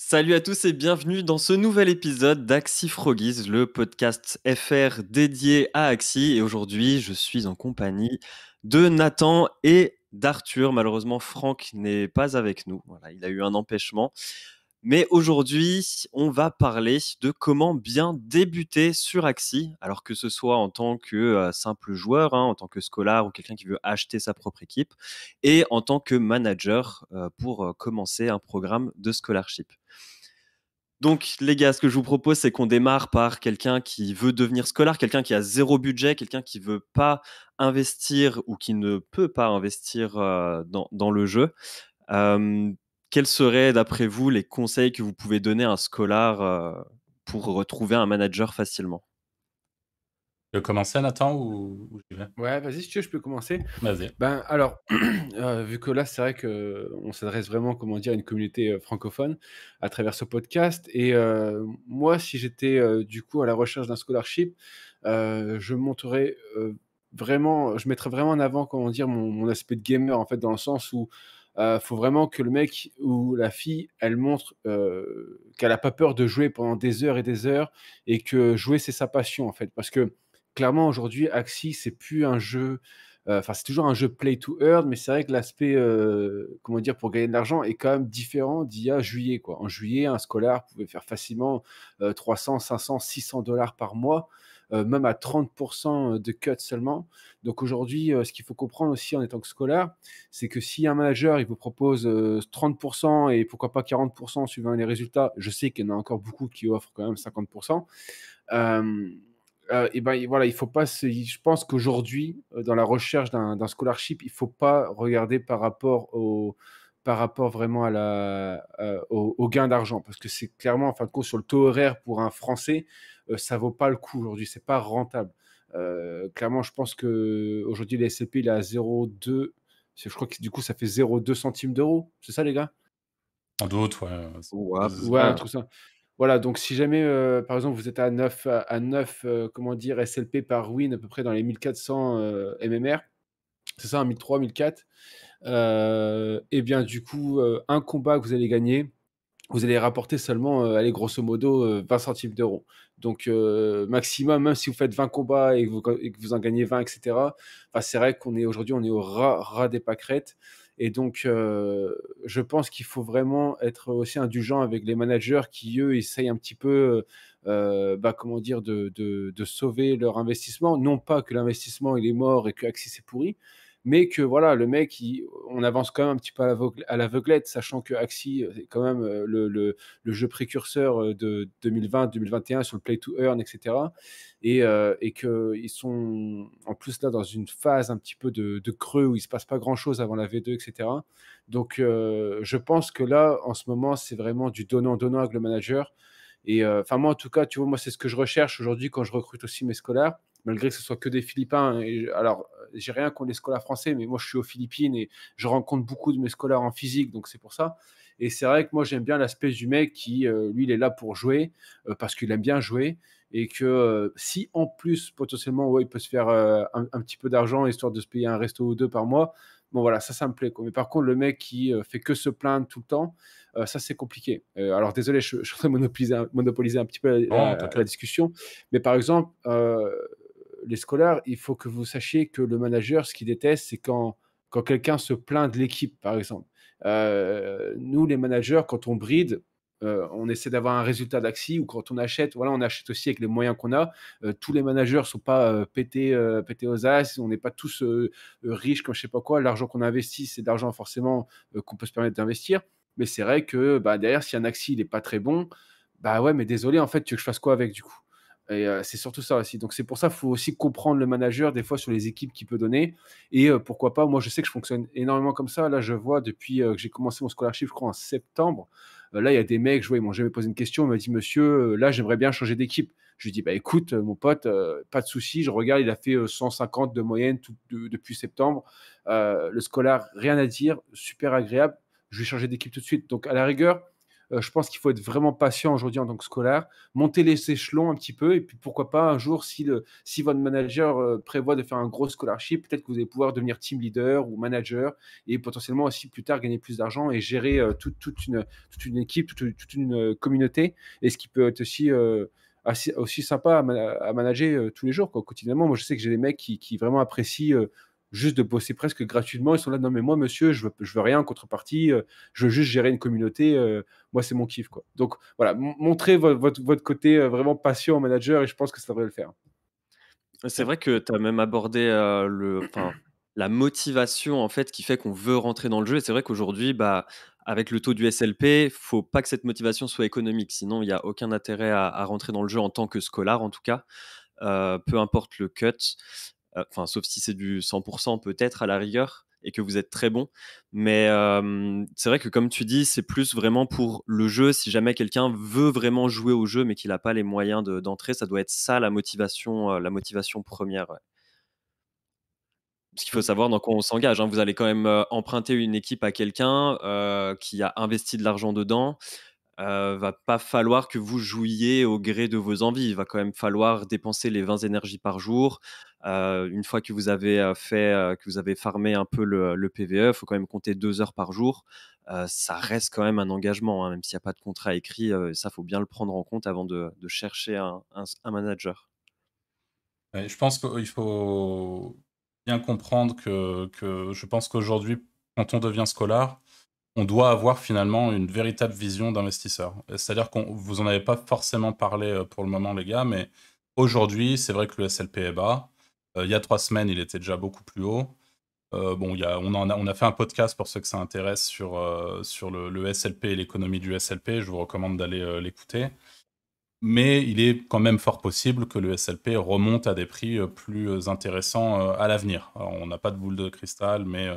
Salut à tous et bienvenue dans ce nouvel épisode d'Axi Frogies, le podcast FR dédié à Axi. Et aujourd'hui, je suis en compagnie de Nathan et d'Arthur. Malheureusement, Franck n'est pas avec nous. Voilà, il a eu un empêchement. Mais aujourd'hui, on va parler de comment bien débuter sur Axi, alors que ce soit en tant que euh, simple joueur, hein, en tant que scolaire ou quelqu'un qui veut acheter sa propre équipe, et en tant que manager euh, pour euh, commencer un programme de scholarship. Donc les gars, ce que je vous propose, c'est qu'on démarre par quelqu'un qui veut devenir scolaire, quelqu'un qui a zéro budget, quelqu'un qui ne veut pas investir ou qui ne peut pas investir dans, le jeu quels seraient, d'après vous, les conseils que vous pouvez donner à un scolar euh, pour retrouver un manager facilement tu veux commencer, Nathan, ou, Ouais, vas-y, si tu veux, je peux commencer. Vas-y. Ben, alors, euh, vu que là, c'est vrai qu'on s'adresse vraiment, comment dire, à une communauté euh, francophone à travers ce podcast. Et moi, si j'étais, du coup, à la recherche d'un scholarship, je monterais vraiment, je mettrais vraiment en avant, comment dire, mon, aspect de gamer, en fait, dans le sens où il euh, faut vraiment que le mec ou la fille, elle montre euh, qu'elle n'a pas peur de jouer pendant des heures et des heures et que jouer, c'est sa passion en fait. Parce que clairement, aujourd'hui, Axie, c'est plus un jeu. Euh, enfin, c'est toujours un jeu play to earn, mais c'est vrai que l'aspect, comment dire, pour gagner de l'argent est quand même différent d'il y a juillet. Quoi. En juillet, un scolaire pouvait faire facilement 300, 500, 600 dollars par mois. Euh, même à 30% euh, de cut seulement. Donc aujourd'hui, euh, ce qu'il faut comprendre aussi en étant que scolaire, c'est que si un manager il vous propose 30% et pourquoi pas 40% suivant les résultats, je sais qu'il y en a encore beaucoup qui offrent quand même 50%. et eh ben voilà, il faut pas. Je pense qu'aujourd'hui, dans la recherche d'un scholarship, il faut pas regarder par rapport au par rapport vraiment à la, au, au, gain d'argent, parce que c'est clairement en fin de compte sur le taux horaire pour un Français, euh, ça vaut pas le coup aujourd'hui, c'est pas rentable. Euh, clairement, je pense que aujourd'hui, la il est à 0,2. Je crois que du coup, ça fait 0,2 centimes d'euros. C'est ça, les gars En d'autres, ouais. tout ça. Voilà, donc si jamais, euh, par exemple, vous êtes à 9, à 9 comment dire, SLP par win, à peu près dans les 1400 MMR, c'est ça, 1003, 1004, et bien du coup, un combat que vous allez gagner, vous allez rapporter seulement, euh, allez, grosso modo, 20 euh, centimes d'euros. Donc, euh, maximum, même si vous faites 20 combats et que vous, en gagnez 20, etc., c'est vrai qu'on est aujourd'hui, on est au ras, des pâquerettes. Et donc, je pense qu'il faut vraiment être aussi indulgent avec les managers qui, eux, essayent un petit peu, bah, comment dire, de, de, de, sauver leur investissement. Non pas que l'investissement, il est mort et que Axis est pourri, mais que voilà, le mec, on avance quand même un petit peu à l'aveuglette, sachant que Axi, euh, est quand même euh, le, jeu précurseur euh, de 2020-2021 sur le Play to Earn, etc. Et, qu'ils sont en plus là dans une phase un petit peu de, creux où il ne se passe pas grand-chose avant la V2, etc. Donc je pense que là, en ce moment, c'est vraiment du donnant-donnant avec le manager. Et enfin, moi, en tout cas, tu vois, moi, c'est ce que je recherche aujourd'hui quand je recrute aussi mes scolaires malgré que ce soit que des Philippins. Hein, alors, euh, j'ai rien contre les scolaires français, mais moi, je suis aux Philippines et je rencontre beaucoup de mes scolaires en physique, donc c'est pour ça. Et c'est vrai que moi, j'aime bien l'aspect du mec qui, euh, lui, il est là pour jouer, euh, parce qu'il aime bien jouer. Et que si en plus, potentiellement, ouais, il peut se faire un, petit peu d'argent, histoire de se payer un resto ou deux par mois, bon voilà, ça, ça me plaît. Mais par contre, le mec qui fait que se plaindre tout le temps, ça, c'est compliqué. alors, désolé, je, je monopoliser, un petit peu la, la discussion. Mais par exemple, les scolaires, il faut que vous sachiez que le manager, ce qu'il déteste, c'est quand, quand quelqu'un se plaint de l'équipe, par exemple. Euh, nous, les managers, quand on bride, euh, on essaie d'avoir un résultat d'axi ou quand on achète, voilà, on achète aussi avec les moyens qu'on a. Euh, tous les managers ne sont pas pété pétés, aux as, on n'est pas tous riches comme je sais pas quoi. L'argent qu'on investit, c'est de l'argent forcément qu'on peut se permettre d'investir. Mais c'est vrai que bah, derrière, si un axi n'est pas très bon, bah ouais, mais désolé, en fait, tu veux que je fasse quoi avec du coup euh, c'est surtout ça aussi. Donc c'est pour ça qu'il faut aussi comprendre le manager des fois sur les équipes qu'il peut donner. Et euh, pourquoi pas, moi je sais que je fonctionne énormément comme ça. Là je vois depuis euh, que j'ai commencé mon scholarship, je crois en septembre, là il y a des mecs, je vois, ils m'ont jamais posé une question, ils m'a dit monsieur, là j'aimerais bien changer d'équipe. Je lui dis, bah écoute, mon pote, pas de souci, je regarde, il a fait 150 de moyenne depuis septembre. le scolar, rien à dire, super agréable, je vais changer d'équipe tout de suite. Donc à la rigueur, euh, je pense qu'il faut être vraiment patient aujourd'hui en tant que scolaire, monter les échelons un petit peu, et puis pourquoi pas un jour, si, si votre manager euh, prévoit de faire un gros scholarship, peut-être que vous allez pouvoir devenir team leader ou manager, et potentiellement aussi plus tard gagner plus d'argent et gérer euh, toute, une, toute une équipe, toute, une communauté, et ce qui peut être aussi... aussi sympa à, manager tous les jours, quotidiennement. Moi, je sais que j'ai des mecs qui vraiment apprécient juste de bosser presque gratuitement. Ils sont là, non, mais moi, monsieur, je veux, veux rien en contrepartie, euh, je veux juste gérer une communauté. Euh, moi, c'est mon kiff. Quoi. Donc voilà, montrez votre, votre, côté euh, vraiment passion manager et je pense que ça devrait le faire. C'est vrai que tu as même abordé le. la motivation en fait qui fait qu'on veut rentrer dans le jeu et c'est vrai qu'aujourd'hui bah avec le taux du SLP faut pas que cette motivation soit économique sinon il n'y a aucun intérêt à, rentrer dans le jeu en tant que scolar en tout cas peu importe le cut. Euh, enfin, sauf si c'est du 100% peut-être à la rigueur et que vous êtes très bon. Mais c'est vrai que comme tu dis, c'est plus vraiment pour le jeu. Si jamais quelqu'un veut vraiment jouer au jeu mais qu'il n'a pas les moyens d'entrer, ça doit être ça la motivation, la motivation première. Ce qu'il faut mmh. savoir dans quoi on s'engage. Hein. Vous allez quand même emprunter une équipe à quelqu'un qui a investi de l'argent dedans. ne va pas falloir que vous jouiez au gré de vos envies. Il va quand même falloir dépenser les 20 énergies par jour, euh, une fois que vous avez euh, fait, euh, que vous avez farmé un peu le, PVE, il e, faut quand même compter deux heures par jour. ça reste quand même un engagement, hein, même s'il n'y a pas de contrat écrit. ça, faut bien le prendre en compte avant de, chercher un, manager. je pense qu'il faut bien comprendre que, que je pense qu'aujourd'hui, quand on devient scolaire on doit avoir finalement une véritable vision d'investisseur. C'est-à-dire qu'on vous en avez pas forcément parlé pour le moment, les gars, mais aujourd'hui, c'est vrai que le SLP est bas. Euh, il y a trois semaines, il était déjà beaucoup plus haut. Euh, bon, on, a, fait un podcast pour ceux que ça intéresse sur, euh, le, SLP et l'économie du SLP. Je vous recommande d'aller l'écouter mais il est quand même fort possible que le SLP remonte à des prix plus intéressants à l'avenir. On n'a pas de boule de cristal, mais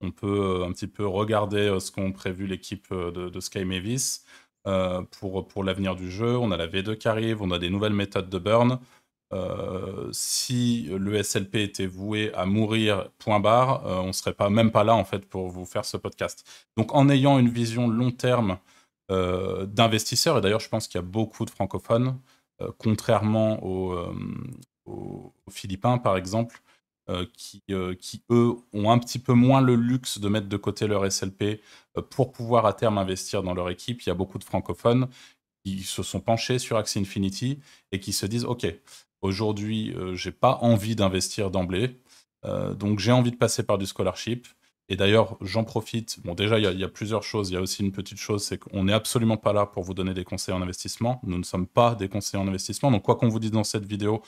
on peut un petit peu regarder ce qu'ont prévu l'équipe de, Sky Mavis pour, pour l'avenir du jeu. On a la V2 qui arrive, on a des nouvelles méthodes de burn. Euh, si le SLP était voué à mourir, point barre, euh, on ne serait pas, même pas là en fait pour vous faire ce podcast. Donc en ayant une vision long terme euh, d'investisseurs, et d'ailleurs je pense qu'il y a beaucoup de francophones, contrairement aux, aux, Philippins par exemple, qui, qui, eux ont un petit peu moins le luxe de mettre de côté leur SLP pour pouvoir à terme investir dans leur équipe. Il y a beaucoup de francophones qui se sont penchés sur Axie Infinity et qui se disent, OK, Aujourd'hui, je euh, j'ai pas envie d'investir d'emblée. Euh, donc, j'ai envie de passer par du scholarship. Et d'ailleurs, j'en profite. Bon, déjà, il y, a plusieurs choses. Il y a aussi une petite chose, c'est qu'on n'est absolument pas là pour vous donner des conseils en investissement. Nous ne sommes pas des conseils en investissement. Donc, quoi qu'on vous dise dans cette vidéo,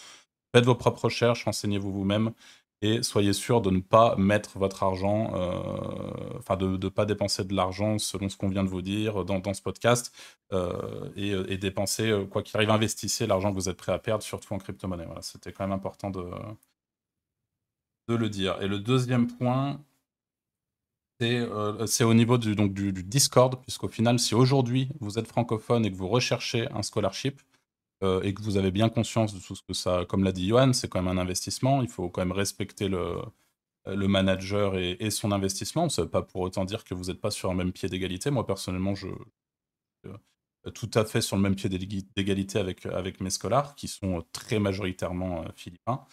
faites vos propres recherches, enseignez vous vous-même et soyez sûr de ne pas mettre votre argent, euh, enfin de ne pas dépenser de l'argent selon ce qu'on vient de vous dire dans, ce podcast euh, euh, et, dépenser, quoi qu'il arrive, investissez l'argent que vous êtes prêt à perdre, surtout en crypto-monnaie. Voilà, c'était quand même important de, de le dire. Et le deuxième point, c'est au niveau donc, du, du Discord, puisqu'au final, si aujourd'hui vous êtes francophone et que vous recherchez un scholarship, euh, et que vous avez bien conscience de tout ce que ça, comme l'a dit Johan, c'est quand même un investissement. Il faut quand même respecter le, euh, le manager et, son investissement. Ça ne pas pour autant dire que vous n'êtes pas sur un même pied d'égalité. Moi, personnellement, je, suis euh, tout à fait sur le même pied d'égalité avec, avec mes scholars, qui sont très majoritairement philippins.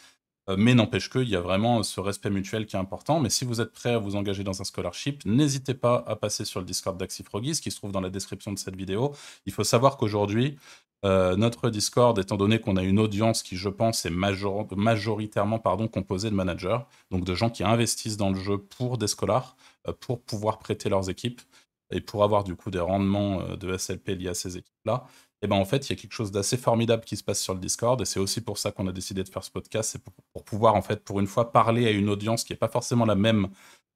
Mais n'empêche qu'il y a vraiment ce respect mutuel qui est important. Mais si vous êtes prêt à vous engager dans un scholarship, n'hésitez pas à passer sur le Discord d'Axifrogis, qui se trouve dans la description de cette vidéo. Il faut savoir qu'aujourd'hui, euh, notre Discord, étant donné qu'on a une audience qui, je pense, est majoritairement pardon, composée de managers, donc de gens qui investissent dans le jeu pour des scolars euh, pour pouvoir prêter leurs équipes et pour avoir du coup des rendements euh, de SLP liés à ces équipes-là, et eh ben en fait, il y a quelque chose d'assez formidable qui se passe sur le Discord, et c'est aussi pour ça qu'on a décidé de faire ce podcast, c'est pour, pouvoir, en fait, pour une fois, parler à une audience qui n'est pas forcément la même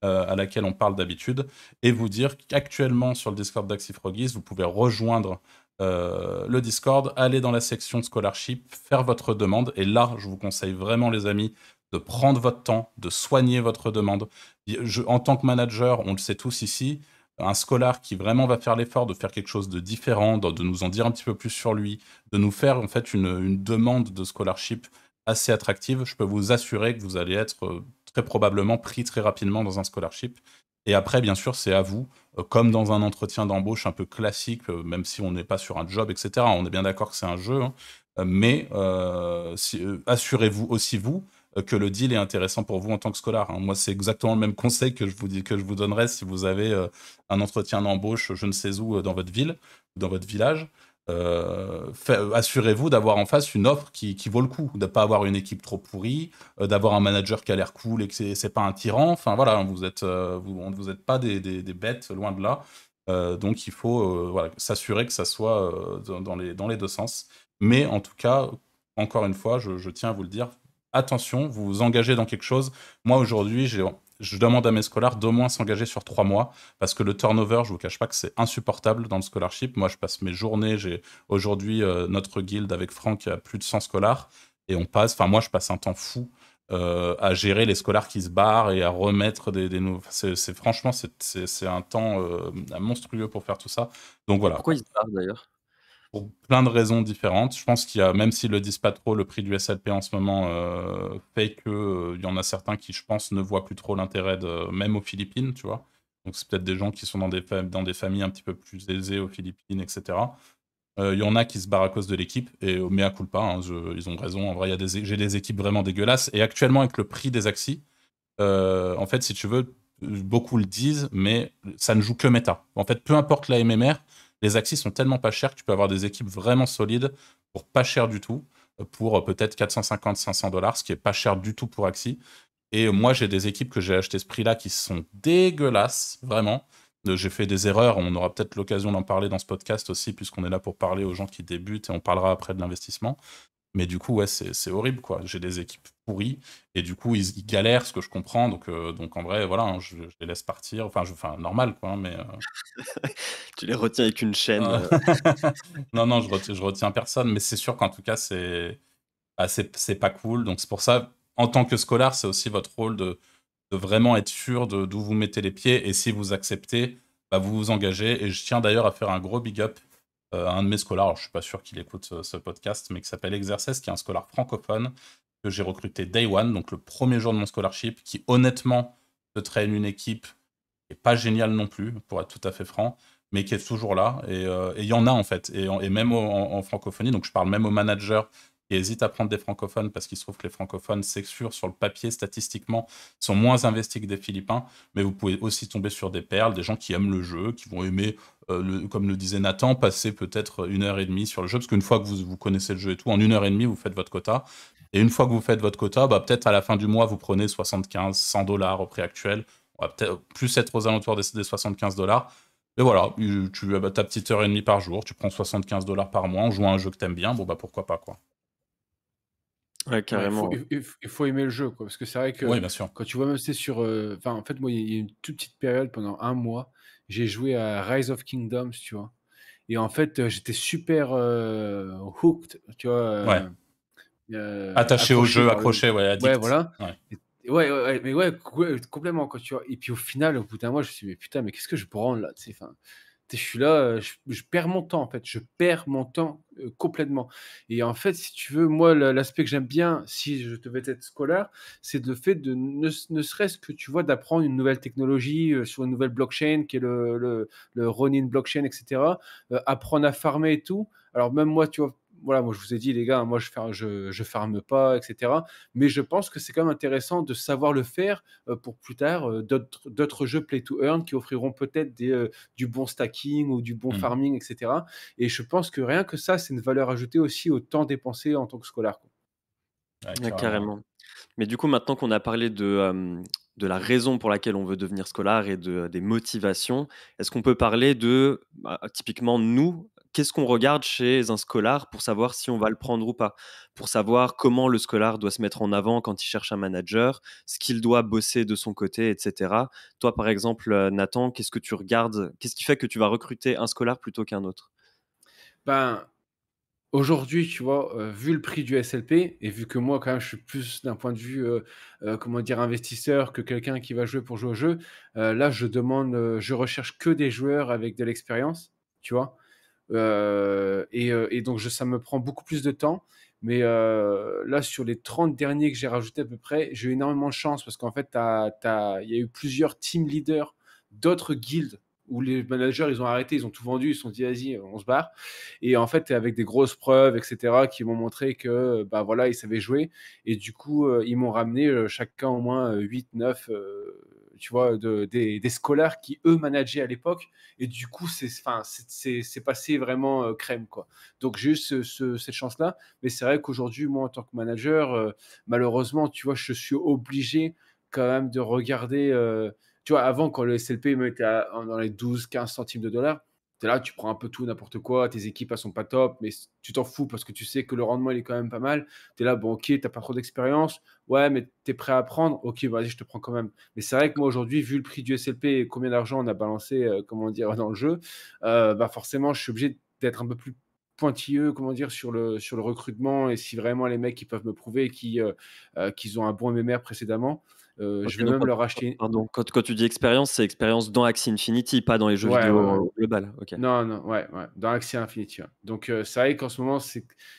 à laquelle on parle d'habitude, et vous dire qu'actuellement, sur le Discord d'Axifrogis, vous pouvez rejoindre euh, le Discord, allez dans la section Scholarship, faire votre demande. Et là, je vous conseille vraiment, les amis, de prendre votre temps, de soigner votre demande. en tant que manager, on le sait tous ici, un scolar qui vraiment va faire l'effort de faire quelque chose de différent, de, nous en dire un petit peu plus sur lui, de nous faire en fait une demande de scholarship assez attractive, je peux vous assurer que vous allez être euh, très probablement pris très rapidement dans un scholarship. Et après, bien sûr, c'est à vous comme dans un entretien d'embauche un peu classique, euh, même si on n'est pas sur un job, etc. On est bien d'accord que c'est un jeu, hein. euh, mais euh, assurez-vous aussi vous que le deal est intéressant pour vous en tant que scolaire. Hein. Moi, c'est exactement le même conseil que je vous, dis, que je vous donnerais si vous avez un entretien d'embauche, je ne sais où, dans votre ville, dans votre village. Euh, assurez-vous d'avoir en face une offre qui, vaut le coup, de ne pas avoir une équipe trop pourrie, euh, d'avoir un manager qui a l'air cool et que c'est pas un tyran. Enfin voilà, vous êtes, euh, vous, êtes pas des, bêtes, loin de là. donc il faut s'assurer que ça soit dans, les, deux sens. Mais en tout cas, encore une fois, je, je tiens à vous le dire, attention, vous vous engagez dans quelque chose. Moi aujourd'hui, j'ai je demande à mes scolaires d'au moins s'engager sur trois mois parce que le turnover, je vous cache pas que c'est insupportable dans le scholarship. Moi, je passe mes journées. J'ai aujourd'hui euh, notre guilde avec Franck a plus de 100 scolaires et on passe. Enfin, moi, je passe un temps fou euh, à gérer les scolaires qui se barrent et à remettre des, nouveaux. C'est franchement, c'est un temps euh, monstrueux pour faire tout ça. Donc voilà. Pourquoi ils se barrent d'ailleurs pour plein de raisons différentes. Je pense qu'il y a, même s'ils le disent pas trop, le prix du SLP en ce moment euh, fait que euh, il y en a certains qui, je pense, ne voient plus trop l'intérêt, de, même aux Philippines, tu vois. Donc c'est peut-être des gens qui sont dans des, dans des familles un petit peu plus aisées aux Philippines, etc. Euh, il y en a qui se barrent à cause de l'équipe, et au mea culpa, hein, ils ont raison. En vrai, y a des, j'ai des équipes vraiment dégueulasses. Et actuellement, avec le prix des axis, en fait, si tu veux, beaucoup le disent, mais ça ne joue que méta. En fait, peu importe la MMR, les axis sont tellement pas chers que tu peux avoir des équipes vraiment solides pour pas cher du tout, pour euh, peut-être 450-500 dollars, ce qui est pas cher du tout pour Axie. Et euh, moi, j'ai des équipes que j'ai achetées ce prix-là qui sont dégueulasses, vraiment. Euh, j'ai fait des erreurs, on aura peut-être l'occasion d'en parler dans ce podcast aussi, puisqu'on est là pour parler aux gens qui débutent et on parlera après de l'investissement. Mais du coup, ouais, c'est horrible, quoi. J'ai des équipes pourries, et du coup, ils, galèrent, ce que je comprends. Donc, euh, donc en vrai, voilà, hein, je, les laisse partir. Enfin, je, normal, quoi, hein, mais... tu les retiens avec une chaîne. Euh, euh. non, non, je retiens, retiens personne, mais c'est sûr qu'en tout cas, c'est n'est ah, c'est pas cool. Donc, c'est pour ça, en tant que scolar, c'est aussi votre rôle de, vraiment être sûr d'où vous mettez les pieds, et si vous acceptez, bah, vous vous engagez. Et je tiens d'ailleurs à faire un gros big up euh, un de mes scolars, je suis pas sûr qu'il écoute euh, ce, podcast, mais qui s'appelle Exercès, qui est un scolar francophone que j'ai recruté day one, donc le premier jour de mon scholarship, qui honnêtement se traîne une équipe n'est pas géniale non plus, pour être tout à fait franc, mais qui est toujours là. Et euh, il y en a en fait, et, même en, francophonie, donc je parle même aux managers qui hésitent à prendre des francophones parce qu'il se trouve que les francophones, c'est sûr, sur le papier, statistiquement, sont moins investis que des Philippins. Mais vous pouvez aussi tomber sur des perles, des gens qui aiment le jeu, qui vont aimer, euh, comme le disait Nathan, passer peut-être une heure et demie sur le jeu. Parce qu'une fois que vous, vous connaissez le jeu et tout, en une heure et demie, vous faites votre quota. Et une fois que vous faites votre quota, bah, peut-être à la fin du mois, vous prenez 75, 100 dollars au prix actuel. On va peut-être plus être aux alentours des, 75 dollars. Et voilà, tu euh, as bah, ta petite heure et demie par jour, tu prends 75 dollars par mois, en joue à un jeu que t'aimes bien, bon bah pourquoi pas quoi. Ouais, carrément. il, faut, aimer le jeu, quoi, parce que c'est vrai que quand tu vois même c'est sur, euh, enfin en fait moi il y a une toute petite période pendant un mois, j'ai joué à Rise of Kingdoms, tu vois, et en fait euh, j'étais super euh, hooked, tu vois. attaché au jeu, accroché, ouais, ouais, voilà. Ouais. Ouais, mais ouais, complètement, quand tu vois. Et puis au final, au bout d'un mois, je me suis dit, mais putain, mais qu'est-ce que je branle là, tu sais, je suis là, euh, je, perds mon temps en fait, je perds mon temps euh, complètement. Et en fait, si tu veux, moi, l'aspect que j'aime bien, si je devais être scolaire, c'est le fait de ne, serait-ce que tu vois d'apprendre une nouvelle technologie euh, sur une nouvelle blockchain qui est le, le, le blockchain, etc. apprendre à farmer et tout. Alors même moi, tu vois, voilà, moi je vous ai dit, les gars, moi je ferme, je, pas, etc. Mais je pense que c'est quand même intéressant de savoir le faire euh, pour plus tard euh, d'autres jeux play to earn qui offriront peut-être euh, du bon stacking ou du bon mmh. farming, etc. Et je pense que rien que ça, c'est une valeur ajoutée aussi au temps dépensé en tant que scolaire. carrément. Mais du coup, maintenant qu'on a parlé de, la raison pour laquelle on veut devenir scolaire et des motivations, est-ce qu'on peut parler de, bah, typiquement, nous, qu'est-ce qu'on regarde chez un scolar pour savoir si on va le prendre ou pas, pour savoir comment le scolar doit se mettre en avant quand il cherche un manager, ce qu'il doit bosser de son côté, etc. Toi, par exemple, euh, Nathan, qu'est-ce que tu regardes Qu'est-ce qui fait que tu vas recruter un scolar plutôt qu'un autre Ben, aujourd'hui, tu vois, euh, vu le prix du SLP et vu que moi, quand même, je suis plus d'un point de vue, euh, comment dire, investisseur que quelqu'un qui va jouer pour jouer au jeu, là, je demande, je recherche que des joueurs avec de l'expérience, tu vois. Euh, euh, et, donc, ça me prend beaucoup plus de temps. Mais euh, là, sur les 30 derniers que j'ai rajoutés à peu près, j'ai eu énormément de chance parce qu'en fait, il y a eu plusieurs team leaders d'autres guildes où les managers, ils ont arrêté, ils ont tout vendu, ils se sont dit, vas-y, on se barre. Et en fait, avec des grosses preuves, etc., qui m'ont montré que, bah voilà, ils savaient jouer. Et du coup, ils m'ont ramené chacun au moins 8, 9, tu vois, des, scolaires qui, eux, manageaient à l'époque. Et du coup, c'est, enfin, c'est, c'est, passé vraiment euh, crème, quoi. Donc, j'ai eu cette chance-là. Mais c'est vrai qu'aujourd'hui, moi, en tant que manager, euh, malheureusement, tu vois, je suis obligé quand même de regarder. Euh, tu vois, avant, quand le SLP était dans les 12-15 centimes de dollars, tu là, tu prends un peu tout, n'importe quoi, tes équipes, elles sont pas top, mais tu t'en fous parce que tu sais que le rendement, il est quand même pas mal. Tu es là, bon, ok, t'as pas trop d'expérience, ouais, mais tu es prêt à prendre, ok, bah, vas-y, je te prends quand même. Mais c'est vrai que moi, aujourd'hui, vu le prix du SLP et combien d'argent on a balancé, euh, comment dire, dans le jeu, euh, bah forcément, je suis obligé d'être un peu plus pointilleux, comment dire, sur le, sur le recrutement et si vraiment les mecs, qui peuvent me prouver qu'ils euh, ont un bon MMR précédemment. Euh, je vais même leur acheter. Pardon, quand, quand tu dis expérience, c'est expérience dans Axie Infinity, pas dans les jeux vidéo euh, global. Non, non, ouais, dans Axie Infinity. Donc, euh, c'est vrai qu'en ce moment,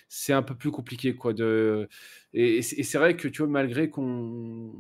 c'est un peu plus compliqué. Quoi, de... Et, et c'est vrai que, tu vois, malgré qu'on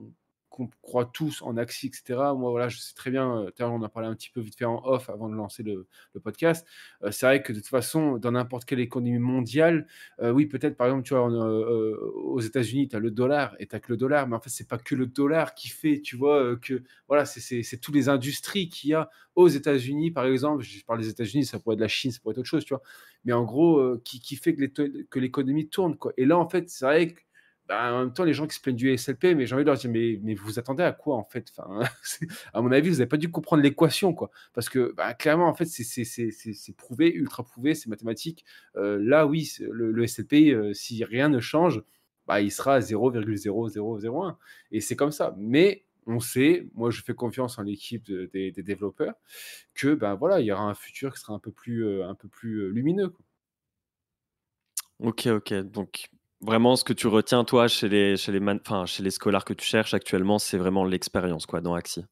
qu'on croit tous en axi etc. Moi, voilà, je sais très bien, euh, on en parlé un petit peu vite fait en off avant de lancer le, podcast. Euh, c'est vrai que de toute façon, dans n'importe quelle économie mondiale, euh, oui, peut-être, par exemple, tu vois, aux États-Unis, tu as le dollar et tu que le dollar, mais en fait, c'est pas que le dollar qui fait, tu vois, que voilà, c'est toutes les industries qu'il y a aux États-Unis, par exemple. Je parle des États-Unis, ça pourrait être la Chine, ça pourrait être autre chose, tu vois, mais en gros, qui, qui, fait que l'économie tourne, quoi. Et là, en fait, c'est vrai que bah, en même temps, les gens qui se plaignent du SLP, mais j'ai envie de leur dire, mais, mais vous attendez à quoi en fait enfin, À mon avis, vous n'avez pas dû comprendre l'équation, quoi. Parce que bah, clairement, en fait, c'est prouvé, ultra prouvé, c'est mathématique. Euh, là, oui, le, SLP, euh, si rien ne change, bah, il sera 0,0001. Et c'est comme ça. Mais on sait, moi je fais confiance en l'équipe des, développeurs, que ben voilà, il y aura un futur qui sera un peu plus, euh, lumineux. Ok, ok. Donc vraiment ce que tu retiens toi chez les chez les enfin, chez les scolaires que tu cherches actuellement, c'est vraiment l'expérience quoi dans Axi.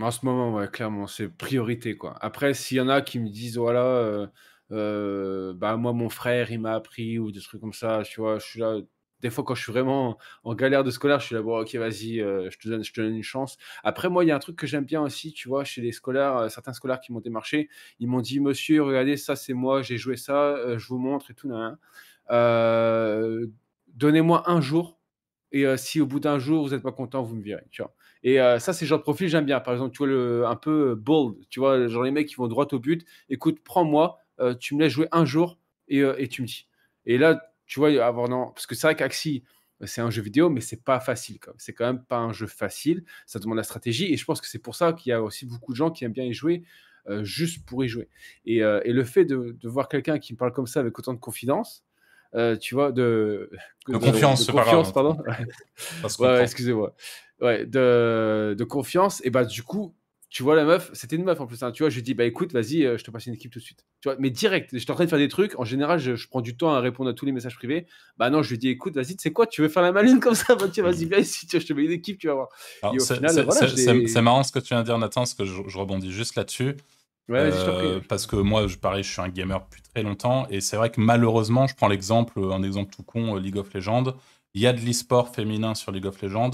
En ce moment, ouais, clairement, c'est priorité quoi. Après, s'il y en a qui me disent voilà, oh euh, euh, bah moi mon frère il m'a appris ou des trucs comme ça, tu vois, je suis là. Des fois, quand je suis vraiment en galère de scolaire, je suis là, bon, ok, vas-y, euh, je, te donne, je te donne une chance. Après, moi, il y a un truc que j'aime bien aussi, tu vois, chez les scolaires, certains scolaires qui m'ont démarché, ils m'ont dit, monsieur, regardez, ça, c'est moi, j'ai joué ça, je vous montre et tout. là. Euh, donnez-moi un jour. Et euh, si au bout d'un jour, vous n'êtes pas content, vous me virez. Tu Et euh, ça, c'est genre de profil que j'aime bien. Par exemple, tu vois, le, un peu bold, tu vois, genre les mecs qui vont droit au but. Écoute, prends-moi, tu me laisses jouer un jour et, et, tu me dis. Et là, tu vois, avoir non, parce que c'est vrai qu'Axi, c'est un jeu vidéo, mais c'est pas facile. C'est quand même pas un jeu facile. Ça demande la stratégie. Et je pense que c'est pour ça qu'il y a aussi beaucoup de gens qui aiment bien y jouer juste pour y jouer. Et, le fait de, de voir quelqu'un qui me parle comme ça avec autant de confidence, euh, tu vois, de, confiance, hein. pardon. excusez-moi. Ouais, de, confiance. Et bah, du coup, tu vois la meuf, c'était une meuf en plus. Hein. tu vois, je lui dis bah écoute, vas-y, euh, je te passe une équipe tout de suite. Tu vois, mais direct, j'étais en train de faire des trucs. En général, je, prends du temps à répondre à tous les messages privés. Bah non, je lui dis écoute, vas-y, tu sais quoi, tu veux faire la maline comme ça bah, Vas-y, mmh. viens ici, je te mets une équipe, tu vas voir. C'est marrant ce que tu viens de dire, Nathan, parce que je rebondis juste là-dessus. Euh, parce que moi, je, pareil, je suis un gamer depuis très longtemps. Et c'est vrai que malheureusement, je prends l'exemple, un exemple tout con, euh, League of Legends. Il y a de l'e-sport féminin sur League of Legends.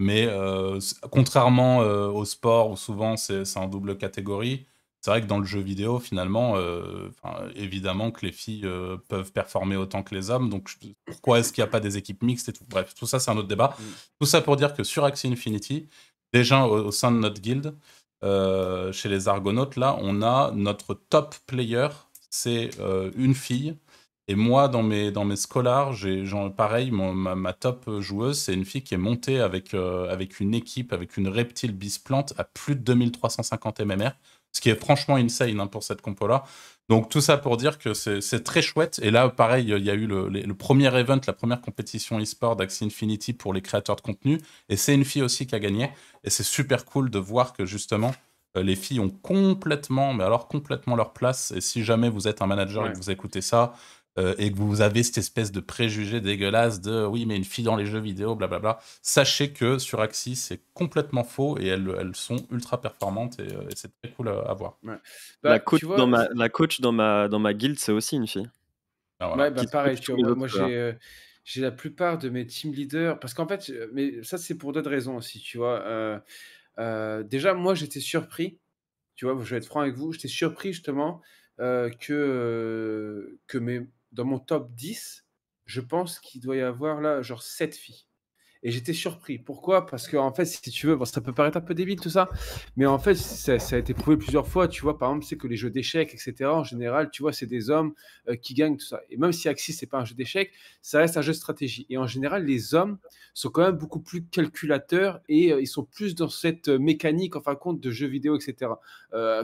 Mais euh, contrairement au sport, où souvent c'est en double catégorie, c'est vrai que dans le jeu vidéo, finalement, évidemment que les filles peuvent performer autant que les hommes. Donc pourquoi est-ce qu'il n'y a pas des équipes mixtes et tout Bref, tout ça, c'est un autre débat. Mm. Tout ça pour dire que sur Axie Infinity, déjà au, au sein de notre guild. Euh, chez les Argonautes, là, on a notre top player, c'est euh, une fille. Et moi, dans mes, dans mes scolars, j'ai, pareil, ma, top joueuse, c'est une fille qui est montée avec, euh, avec une équipe, avec une reptile bisplante à plus de 2350 MMR, ce qui est franchement insane hein, pour cette compo-là. Donc tout ça pour dire que c'est très chouette. Et là, pareil, il y a eu le, premier event, la première compétition e-sport d'Axie Infinity pour les créateurs de contenu. Et c'est une fille aussi qui a gagné. Et c'est super cool de voir que justement, euh, les filles ont complètement, mais alors complètement leur place. Et si jamais vous êtes un manager et que vous écoutez ça, euh, et que vous avez cette espèce de préjugé dégueulasse de oui, mais une fille dans les jeux vidéo, blablabla, sachez que sur Axis, c'est complètement faux et elles, elles sont ultra performantes et, euh, c'est très cool à, voir. Bah, la, coach dans ma, la coach dans ma, dans ma guilde, c'est aussi une fille. Ah, ouais, bah, pareil, moi j'ai. Euh, j'ai la plupart de mes team leaders, parce qu'en fait, mais ça c'est pour d'autres raisons aussi, tu vois. déjà, moi, j'étais surpris, tu vois, je vais être franc avec vous, j'étais surpris justement que, que mes, dans mon top 10, je pense qu'il doit y avoir là, genre 7 filles. Et j'étais surpris. Pourquoi Parce que, en fait, si tu veux, ça peut paraître un peu débile tout ça, mais en fait, ça, a été prouvé plusieurs fois. Tu vois, par exemple, c'est que les jeux d'échecs, etc., en général, tu vois, c'est des hommes euh, qui gagnent tout ça. Et même si Axis, n'est pas un jeu d'échecs, ça reste un jeu de stratégie. Et en général, les hommes sont quand même beaucoup plus calculateurs et euh, ils sont plus dans cette euh, mécanique, en fin de compte, de jeux vidéo, etc.,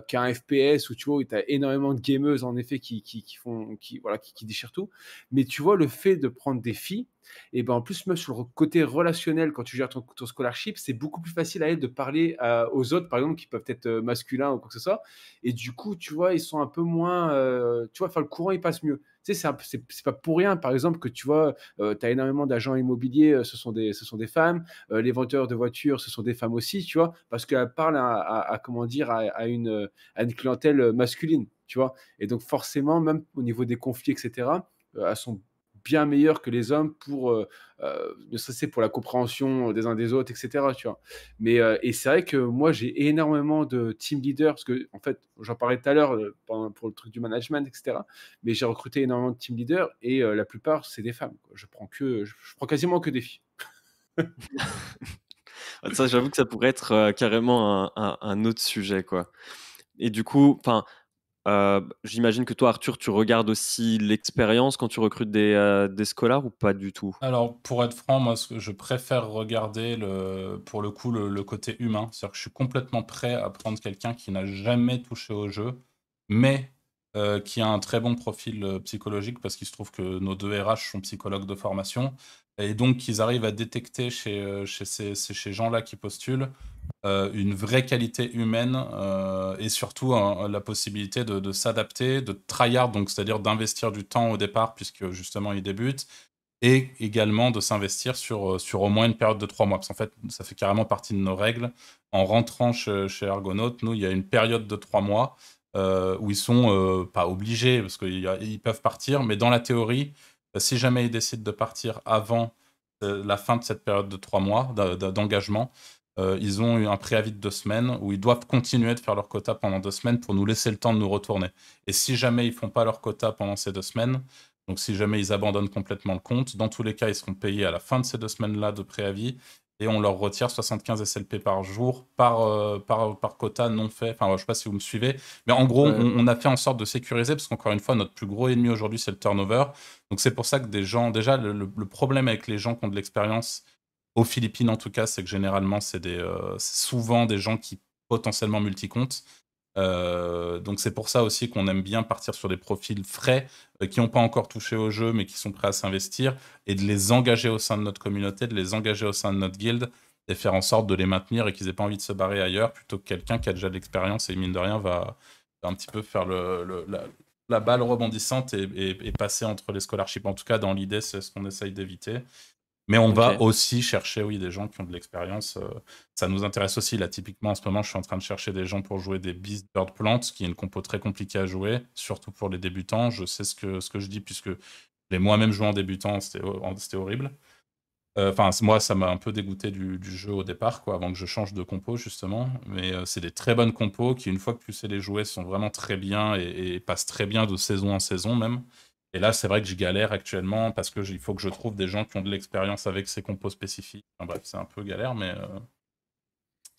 qu'un FPS où tu vois, tu as énormément de gameuses, en effet, qui, font, qui, voilà, qui, qui déchirent tout. Mais tu vois, le fait de prendre des filles, et ben en plus, même sur le côté relationnel, quand tu gères ton, scholarship, c'est beaucoup plus facile à être de parler euh, aux autres, par exemple, qui peuvent être euh, masculins ou quoi que ce soit. Et du coup, tu vois, ils sont un peu moins. Euh, tu vois, enfin, le courant, il passe mieux. Tu sais, c'est pas pour rien, par exemple, que tu vois, tu as énormément d'agents immobiliers, ce, sont des, ce sont des femmes. les vendeurs de voitures, ce sont des femmes aussi, tu vois, parce qu'elles parlent à, comment dire, une, à une clientèle masculine, tu vois. Et donc, forcément, même au niveau des conflits, etc., elles sont bien meilleurs que les hommes pour, euh, euh, ne serait-ce pour la compréhension des uns des autres, etc. Tu vois. Mais, euh, et c'est vrai que moi, j'ai énormément de team leaders, parce que, en fait, j'en parlais tout à l'heure pour le truc du management, etc. Mais j'ai recruté énormément de team leaders et la plupart, c'est des femmes. Je, prends que, je, prends quasiment que des filles. Ah, ça, j'avoue que ça pourrait être carrément un, un, autre sujet, quoi. Et du coup, enfin euh, j'imagine que toi, Arthur, tu regardes aussi l'expérience quand tu recrutes des, euh, des ou pas du tout Alors, pour être franc, moi, je préfère regarder le, pour le coup le, côté humain. C'est-à-dire que je suis complètement prêt à prendre quelqu'un qui n'a jamais touché au jeu, mais euh, qui a un très bon profil euh, psychologique parce qu'il se trouve que nos deux RH sont psychologues de formation et donc qu'ils arrivent à détecter chez, chez ces, ces gens-là qui postulent euh, une vraie qualité humaine euh, et surtout hein, la possibilité de, s'adapter, de tryhard, donc c'est-à-dire d'investir du temps au départ puisque justement ils débutent et également de s'investir sur, euh, sur au moins une période de trois mois. Parce qu'en fait, ça fait carrément partie de nos règles. En rentrant chez, chez Argonaut, nous, il y a une période de trois mois où ils sont pas obligés parce qu'ils peuvent partir, mais dans la théorie, si jamais ils décident de partir avant la fin de cette période de trois mois d'engagement, euh, ils ont eu un préavis de deux semaines où ils doivent continuer de faire leur quota pendant deux semaines pour nous laisser le temps de nous retourner. Et si jamais ils font pas leur quota pendant ces deux semaines, donc si jamais ils abandonnent complètement le compte, dans tous les cas, ils seront payés à la fin de ces deux semaines-là de préavis et on leur retire 75 SLP par jour par, euh, par, par quota non fait. Enfin, je sais pas si vous me suivez, mais en gros, on, a fait en sorte de sécuriser parce qu'encore une fois, notre plus gros ennemi aujourd'hui, c'est le turnover. Donc c'est pour ça que des gens, déjà, le problème avec les gens qui ont de l'expérience aux Philippines en tout cas, c'est que généralement, c'est euh, souvent des gens qui potentiellement multicontent. Euh, donc c'est pour ça aussi qu'on aime bien partir sur des profils frais euh, qui n'ont pas encore touché au jeu mais qui sont prêts à s'investir et de les engager au sein de notre communauté, de les engager au sein de notre guild, et faire en sorte de les maintenir et qu'ils aient pas envie de se barrer ailleurs plutôt que quelqu'un qui a déjà de l'expérience et mine de rien va, un petit peu faire le, la, balle rebondissante et, et passer entre les scholarships. En tout cas dans l'idée c'est ce qu'on essaye d'éviter. Mais on va aussi chercher, oui, des gens qui ont de l'expérience. Euh, ça nous intéresse aussi. Là, typiquement, en ce moment, je suis en train de chercher des gens pour jouer des Beast Bird Plant, qui est une compo très compliquée à jouer, surtout pour les débutants. Je sais ce que, je dis, puisque les moi-même jouant en débutant, c'était horrible. Euh, enfin, moi, ça m'a un peu dégoûté du, jeu au départ, quoi, avant que je change de compo, justement. Mais euh, c'est des très bonnes compos qui, une fois que tu sais les jouer, sont vraiment très bien et passent très bien de saison en saison, même. Et là, c'est vrai que j'y galère actuellement parce qu'il faut que je trouve des gens qui ont de l'expérience avec ces compos spécifiques. bref, c'est un peu galère, mais. Euh,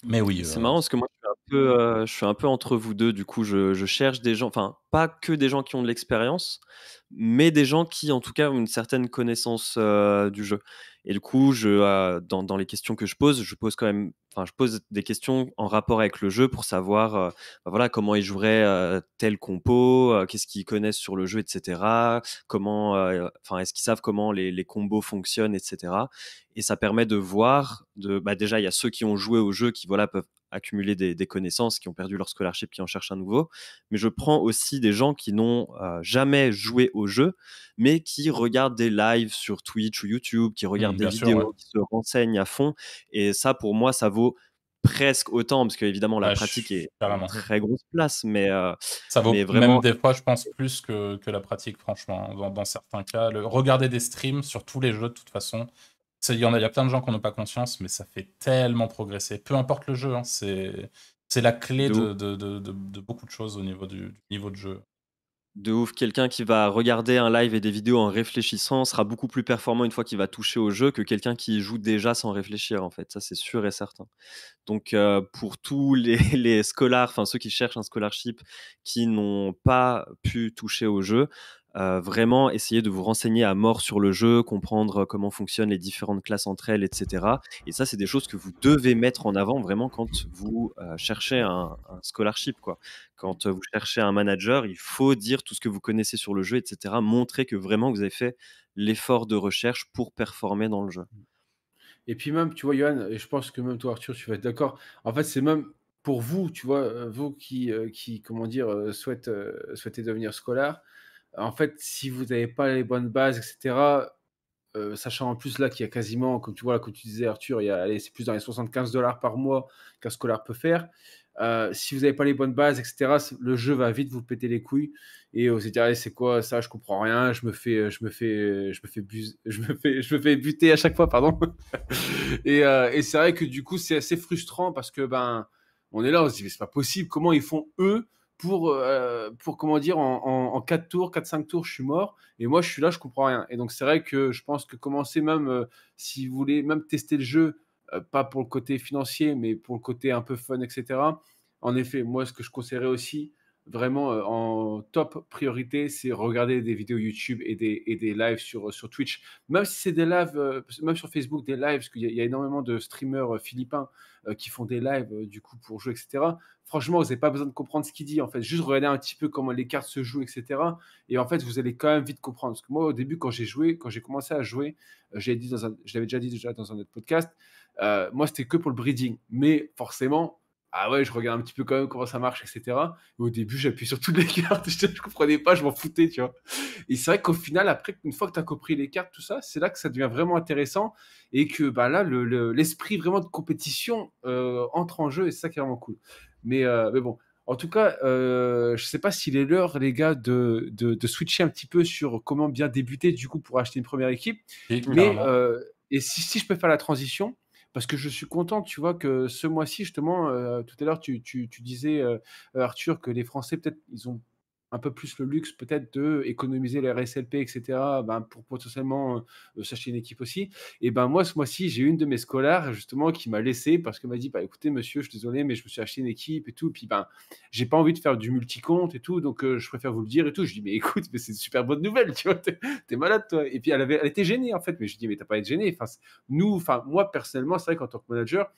mais oui. C'est euh, marrant parce que moi, je suis un peu entre vous deux. Du coup, je, cherche des gens, enfin, pas que des gens qui ont de l'expérience, mais des gens qui, en tout cas, ont une certaine connaissance du jeu. Et du coup, je, dans, les questions que je pose, je pose quand même, enfin, je pose des questions en rapport avec le jeu pour savoir, bah, voilà, comment ils joueraient tel compo, qu'est-ce qu'ils connaissent sur le jeu, etc. Comment, enfin, est-ce qu'ils savent comment les, combos fonctionnent, etc. Et ça permet de voir, de, bah, déjà, il y a ceux qui ont joué au jeu qui, voilà, peuvent accumuler des, connaissances, qui ont perdu leur scholarship, qui en cherchent un nouveau. Mais je prends aussi des gens qui n'ont euh, jamais joué au jeu, mais qui regardent des lives sur Twitch ou YouTube, qui regardent mmh, des vidéos, qui se renseignent à fond. Et ça, pour moi, ça vaut presque autant, parce qu'évidemment la pratique est vraiment très grosse place, mais euh, ça vaut vraiment... même des fois, je pense, plus que, que la pratique, franchement, dans, certains cas. Le, regarder des streams sur tous les jeux, de toute façon, il y en a, y a plein de gens qui n'ont pas conscience, mais ça fait tellement progresser. Peu importe le jeu, hein, c'est la clé de, de, beaucoup de choses au niveau du, niveau de jeu. De ouf, quelqu'un qui va regarder un live et des vidéos en réfléchissant sera beaucoup plus performant une fois qu'il va toucher au jeu que quelqu'un qui joue déjà sans réfléchir, en fait. Ça, c'est sûr et certain. Donc, euh, pour tous les, les scholars, enfin ceux qui cherchent un scholarship, qui n'ont pas pu toucher au jeu, euh, vraiment essayer de vous renseigner à mort sur le jeu, comprendre euh, comment fonctionnent les différentes classes entre elles, etc. Et ça, c'est des choses que vous devez mettre en avant vraiment quand vous euh, cherchez un, scholarship. Quoi. Quand vous cherchez un manager, il faut dire tout ce que vous connaissez sur le jeu, etc. Montrer que vraiment vous avez fait l'effort de recherche pour performer dans le jeu. Et puis même, tu vois, Johan, et je pense que même toi, Arthur, tu vas être d'accord. En fait, c'est même pour vous, tu vois, vous qui, qui comment dire, souhaitez, souhaitez devenir scolaire, en fait, si vous n'avez pas les bonnes bases, etc., euh, sachant en plus là qu'il y a quasiment, comme tu vois, tu disais Arthur, il c'est plus dans les 75 dollars par mois qu'un scolaire peut faire. Euh, si vous n'avez pas les bonnes bases, etc., le jeu va vite vous péter les couilles et vous allez c'est quoi ça, je comprends rien, je me fais, euh, je me fais, je me fais, je me fais, je fais buter à chaque fois, pardon. et, c'est vrai que du coup c'est assez frustrant parce que ben on est là, on c'est pas possible, comment ils font eux pour, euh, pour comment dire, en, en, 4 tours, 4-5 tours, je suis mort. Et moi, je suis là, je comprends rien. Et donc, c'est vrai que je pense que commencer même, euh, si vous voulez, même tester le jeu, euh, pas pour le côté financier, mais pour le côté un peu fun, etc. En effet, moi, ce que je conseillerais aussi, vraiment en top priorité, c'est regarder des vidéos YouTube et des, et des lives sur, sur Twitch. Même si c'est des lives, même sur Facebook, des lives, parce qu'il y, a énormément de streamers philippins qui font des lives du coup pour jouer, etc. Franchement, vous n'avez pas besoin de comprendre ce qu'il dit, en fait. Juste regarder un petit peu comment les cartes se jouent, etc. Et en fait, vous allez quand même vite comprendre. Parce que moi, au début, quand j'ai joué, quand j'ai commencé à jouer, dit dans un, je l'avais déjà dit déjà dans un autre podcast, moi, c'était que pour le breeding. Mais forcément, ah ouais, je regarde un petit peu quand même comment ça marche, etc. au début, j'appuie sur toutes les cartes, je, ne comprenais pas, je m'en foutais, tu vois. Et c'est vrai qu'au final, après, une fois que tu as compris les cartes, tout ça, c'est là que ça devient vraiment intéressant et que bah, là, l'esprit le, vraiment de compétition euh, entre en jeu et c'est ça qui est vraiment cool. Mais, euh, mais bon, en tout cas, euh, je ne sais pas s'il est l'heure, les gars, de, switcher un petit peu sur comment bien débuter du coup pour acheter une première équipe. Et et si, si, je peux faire la transition, parce que je suis content, tu vois, que ce mois-ci, justement, euh, tout à l'heure, tu disais, euh, euh, Arthur, que les Français, peut-être, ils ont un peu plus le luxe peut-être de économiser les RSLP, etc., ben, pour potentiellement euh, s'acheter une équipe aussi. Et ben moi, ce mois-ci, j'ai une de mes scolaires justement qui m'a laissé parce qu'elle m'a dit, bah, écoutez, monsieur, je suis désolé, mais je me suis acheté une équipe et tout. Puis ben, j'ai pas envie de faire du multi et tout, donc euh, je préfère vous le dire et tout. Je dis, mais écoute, mais c'est une super bonne nouvelle, tu vois, t'es, es malade toi. Et puis elle avait, elle était gênée en fait, mais je dis, mais t'as pas à être gêné. Enfin, nous, enfin moi personnellement, c'est vrai qu'en tant que manager,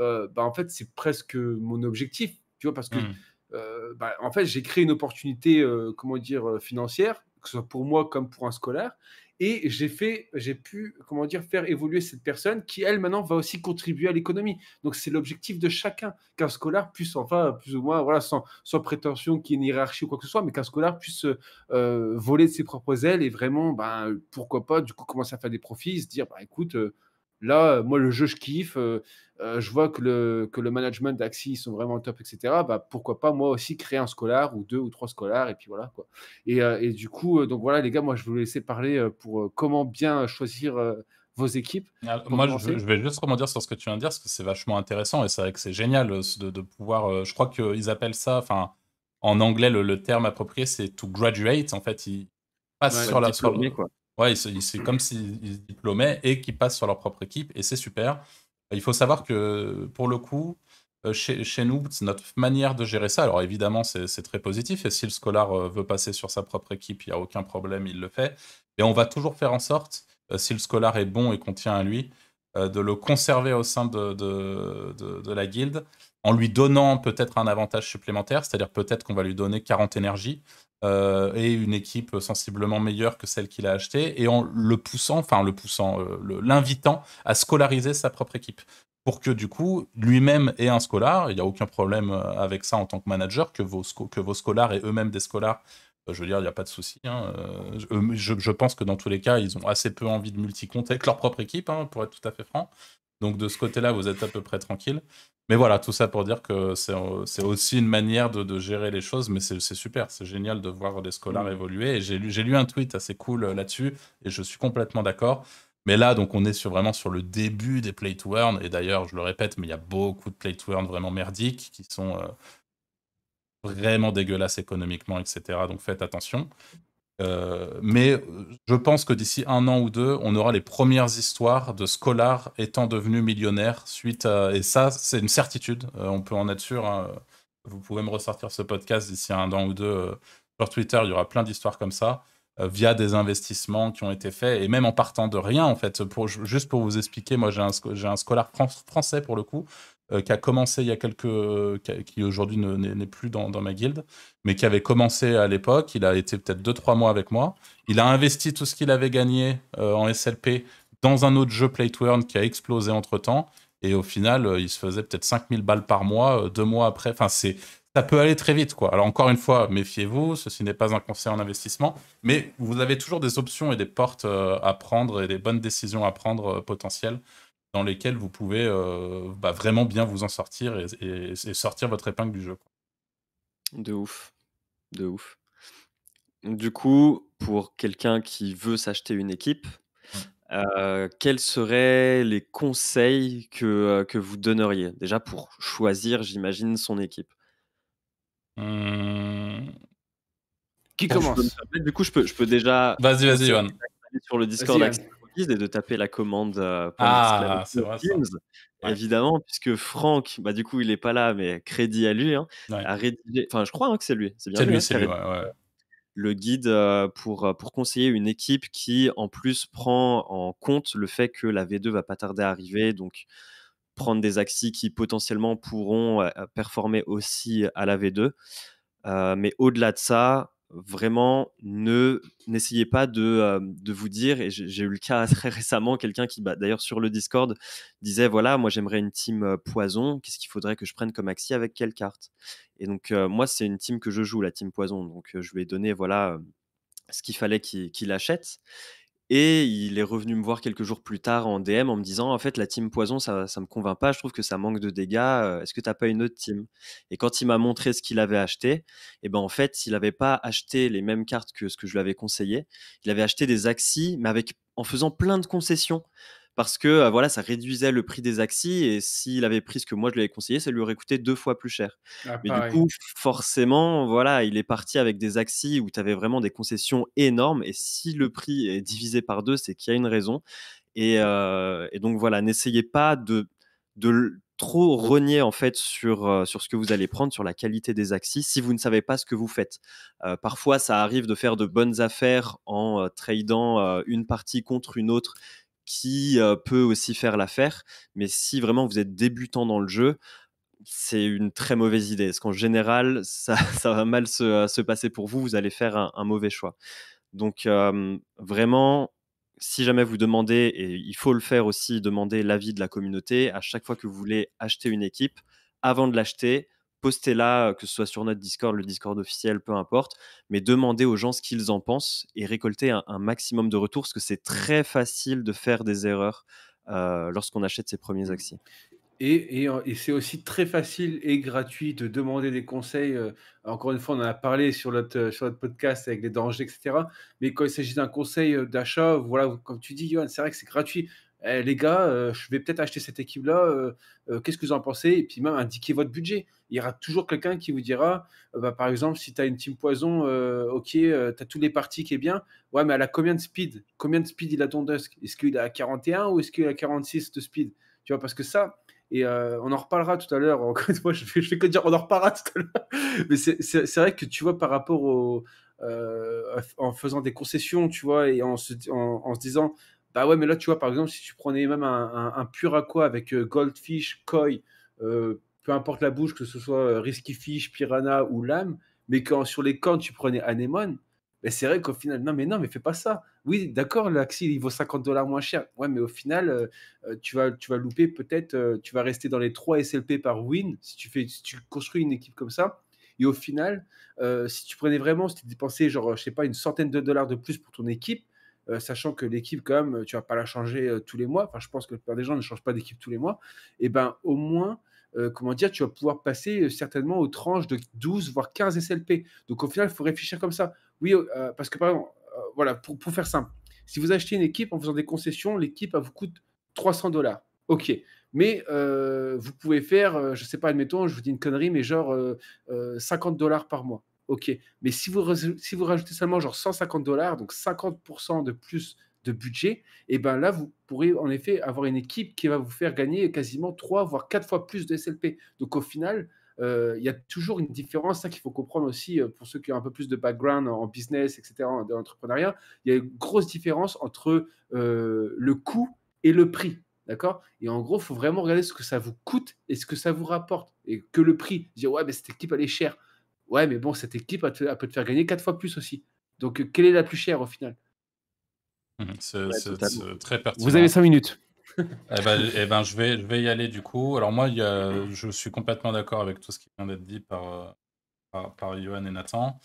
euh, ben en fait, c'est presque mon objectif, tu vois, parce que mmh. Euh, bah, en fait, j'ai créé une opportunité, euh, comment dire, euh, financière, que ce soit pour moi comme pour un scolaire. Et j'ai fait, j'ai pu, comment dire, faire évoluer cette personne qui, elle, maintenant, va aussi contribuer à l'économie. Donc, c'est l'objectif de chacun, qu'un scolaire puisse, enfin, plus ou moins, voilà, sans, prétention qu'il y ait une hiérarchie ou quoi que ce soit, mais qu'un scolaire puisse voler de ses propres ailes et vraiment, ben, pourquoi pas, du coup, commencer à faire des profits, se dire, bah, écoute, Là, euh, moi, le jeu, je kiffe. Euh, euh, je vois que le, que le management d'Axi, ils sont vraiment top, etc. Bah, pourquoi pas, moi aussi, créer un scolaire ou deux ou trois scolaires. Et puis voilà. Quoi. Et, et du coup, donc voilà, les gars, moi, je vais vous laisser parler pour comment bien choisir vos équipes. Ah, moi, je, vais juste rebondir sur ce que tu viens de dire, parce que c'est vachement intéressant et c'est vrai que c'est génial de, pouvoir. je crois qu'ils appellent ça, enfin, en anglais, le, terme approprié, c'est to graduate. En fait, ils passent sur la sur, quoi. Ouais, c'est comme s'ils diplômaient et qu'ils passent sur leur propre équipe, et c'est super. Il faut savoir que, pour le coup, euh, chez, nous, notre manière de gérer ça, alors évidemment, c'est très positif, et si le scolar euh, veut passer sur sa propre équipe, il n'y a aucun problème, il le fait. Et on va toujours faire en sorte, euh, si le scolar est bon et qu'on tient à lui, de le conserver au sein de, de la guilde en lui donnant peut-être un avantage supplémentaire, c'est-à-dire peut-être qu'on va lui donner 40 énergies euh, et une équipe sensiblement meilleure que celle qu'il a achetée, et en le poussant, enfin le poussant, euh, l'invitant à scolariser sa propre équipe. Pour que du coup, lui-même ait un scolar, il n'y a aucun problème euh, avec ça en tant que manager, que vos, que vos scolars et eux-mêmes des scolars je veux dire, il n'y a pas de souci. Hein, je, pense que dans tous les cas, ils ont assez peu envie de multi avec leur propre équipe, hein, pour être tout à fait franc. Donc de ce côté-là, vous êtes à peu près tranquille. Mais voilà, tout ça pour dire que c'est aussi une manière de, gérer les choses, mais c'est super, c'est génial de voir des scolaires mm. évoluer. j'ai lu, un tweet assez cool euh, là-dessus, et je suis complètement d'accord. Mais là, donc, on est sur, vraiment sur le début des play to earn. Et d'ailleurs, je le répète, mais il y a beaucoup de play to earn vraiment merdiques qui sont euh, vraiment dégueulasses économiquement, etc. Donc faites attention. Euh, mais euh, je pense que d'ici un an ou deux, on aura les premières histoires de scolars étant devenus millionnaires suite à... Et ça, c'est une certitude, euh, on peut en être sûr. Hein. Vous pouvez me ressortir ce podcast d'ici un an ou deux. sur Twitter, il y aura plein d'histoires comme ça, via des investissements qui ont été faits, et même en partant de rien, en fait. Pour, juste pour vous expliquer, moi, j'ai un, scolar français, pour le coup, euh, qui a commencé il y a quelques... qui aujourd'hui n'est plus dans, ma guilde, mais qui avait commencé à l'époque. Il a été peut-être 2-3 mois avec moi. Il a investi tout ce qu'il avait gagné euh, en SLP dans un autre jeu Play to Earn qui a explosé entre-temps. Et au final, euh, il se faisait peut-être 5000 balles par mois, deux mois après. Enfin, c'est, ça peut aller très vite. Quoi. Alors encore une fois, méfiez-vous, ceci n'est pas un conseil en investissement, mais vous avez toujours des options et des portes à prendre et des bonnes décisions à prendre potentielles dans lesquels vous pouvez euh, bah, vraiment bien vous en sortir et, sortir votre épingle du jeu. De ouf. De ouf. Du coup, pour quelqu'un qui veut s'acheter une équipe, euh, quels seraient les conseils euh, que, vous donneriez déjà pour choisir, j'imagine, son équipe mmh. Qui commence Du coup, je peux, je peux déjà. Vas-y, vas-y, Sur le Discord, et de taper la commande euh, ah, Évidemment, puisque Franck, bah, du coup, il est pas là, mais crédit à lui, hein, enfin, je crois hein, que c'est lui, c'est bien lui, hein, le guide euh, pour, euh, pour conseiller une équipe qui, en plus, prend en compte le fait que la V2 va pas tarder à arriver, donc prendre des axes qui potentiellement pourront performer aussi à la V2. mais au-delà de ça, vraiment, ne n'essayez pas de, euh, de, vous dire, et j'ai eu le cas très récemment, quelqu'un qui, bah, d'ailleurs sur le Discord, disait, voilà, moi j'aimerais une team euh, poison, qu'est-ce qu'il faudrait que je prenne comme axi avec quelle carte Et donc, euh, moi, c'est une team que je joue, la team poison, donc je lui ai donné, voilà, ce qu'il fallait qu'il achète. Et il est revenu me voir quelques jours plus tard en DM en me disant En fait, la team poison, ça, ne me convainc pas, je trouve que ça manque de dégâts, euh, est-ce que tu n'as pas une autre team Et quand il m'a montré ce qu'il avait acheté, et eh ben en fait, il n'avait pas acheté les mêmes cartes que ce que je lui avais conseillé, il avait acheté des axis, mais avec, en faisant plein de concessions parce que euh, voilà, ça réduisait le prix des axis et s'il avait pris ce que moi je lui avais conseillé, ça lui aurait coûté deux fois plus cher. Ah, Mais du coup, forcément, voilà, il est parti avec des axis où tu avais vraiment des concessions énormes et si le prix est divisé par deux, c'est qu'il y a une raison. Et, euh, donc voilà, n'essayez pas de, de trop renier en fait sur, euh, sur ce que vous allez prendre, sur la qualité des axis, si vous ne savez pas ce que vous faites. parfois, ça arrive de faire de bonnes affaires en tradant une partie contre une autre qui peut aussi faire l'affaire. Mais si vraiment vous êtes débutant dans le jeu, c'est une très mauvaise idée. Parce qu'en général, ça, va mal se, passer pour vous. Vous allez faire un, mauvais choix. Donc, vraiment, si jamais vous demandez, et il faut le faire aussi, demander l'avis de la communauté, à chaque fois que vous voulez acheter une équipe, avant de l'acheter, postez-la, que ce soit sur notre Discord, le Discord officiel, peu importe, mais demandez aux gens ce qu'ils en pensent et récoltez un, maximum de retours, parce que c'est très facile de faire des erreurs lorsqu'on achète ses premiers mmh. axis. Et, c'est aussi très facile et gratuit de demander des conseils. Encore une fois, on en a parlé sur notre, sur notre podcast avec les dangers, etc. Mais quand il s'agit d'un conseil d'achat, voilà, comme tu dis, Johan, c'est vrai que c'est gratuit. Eh, les gars, euh, je vais peut-être acheter cette équipe-là, euh, euh, qu'est-ce que vous en pensez Et puis même indiquer votre budget. Il y aura toujours quelqu'un qui vous dira, bah, par exemple, si tu as une team poison, ok, tu as tous les parties qui est bien, ouais, mais elle a combien de speed Combien de speed il a ton Dusk Est-ce qu'il a 41 ou est-ce qu'il a 46 de speed Tu vois, parce que ça, et on en reparlera tout à l'heure. Encore une je fais, que dire on en reparlera tout à l'heure. Mais c'est vrai que tu vois, par rapport au. en faisant des concessions, tu vois, et en en se disant bah ouais, mais là, tu vois, par exemple, si tu prenais même un, un, pur avec euh, goldfish, koi, euh, peu importe la bouche, que ce soit euh, Riskyfish, fish, piranha ou lame, mais quand sur les camps, tu prenais anémone, c'est vrai qu'au final, non, mais non, mais fais pas ça. Oui, d'accord, l'axi, il vaut 50 dollars moins cher. Ouais, mais au final, tu, vas, tu vas louper peut-être, tu vas rester dans les 3 SLP par win si tu, fais, tu construis une équipe comme ça. Et au final, si tu prenais vraiment, si tu dépensais, genre, je sais pas, une centaine de dollars de plus pour ton équipe, euh, sachant que l'équipe, quand même, tu vas pas la changer euh, tous les mois. Enfin, je pense que la plupart des gens ne changent pas d'équipe tous les mois. Et eh ben, au moins, euh, comment dire, tu vas pouvoir passer certainement aux tranches de 12 voire 15 SLP. Donc, au final, il faut réfléchir comme ça. Oui, parce que par exemple, voilà, pour, faire simple, si vous achetez une équipe en faisant des concessions, l'équipe vous coûte 300 dollars. Ok, mais vous pouvez faire, je ne sais pas, admettons, je vous dis une connerie, mais genre 50 dollars par mois ok. Mais si vous, si vous rajoutez seulement genre 150 dollars, donc 50% de plus de budget, et eh ben là, vous pourrez en effet avoir une équipe qui va vous faire gagner quasiment 3, voire 4 fois plus de SLP. Donc au final, euh, il y a toujours une différence, ça qu'il faut comprendre aussi euh, pour ceux qui ont un peu plus de background en business, etc., en, entrepreneuriat, il y a une grosse différence entre euh, le coût et le prix. D'accord Et en gros, il faut vraiment regarder ce que ça vous coûte et ce que ça vous rapporte. Et que le prix, dire, ouais, mais cette équipe, elle est chère. Ouais, mais bon, cette équipe, elle, peut te faire gagner quatre fois plus aussi. Donc, euh, quelle est la plus chère au final mmh, C'est très pertinent. Vous avez cinq minutes. eh, ben, eh ben je, vais, y aller du coup. Alors, moi, je suis complètement d'accord avec tout ce qui vient d'être dit par, euh, par, Johan et Nathan.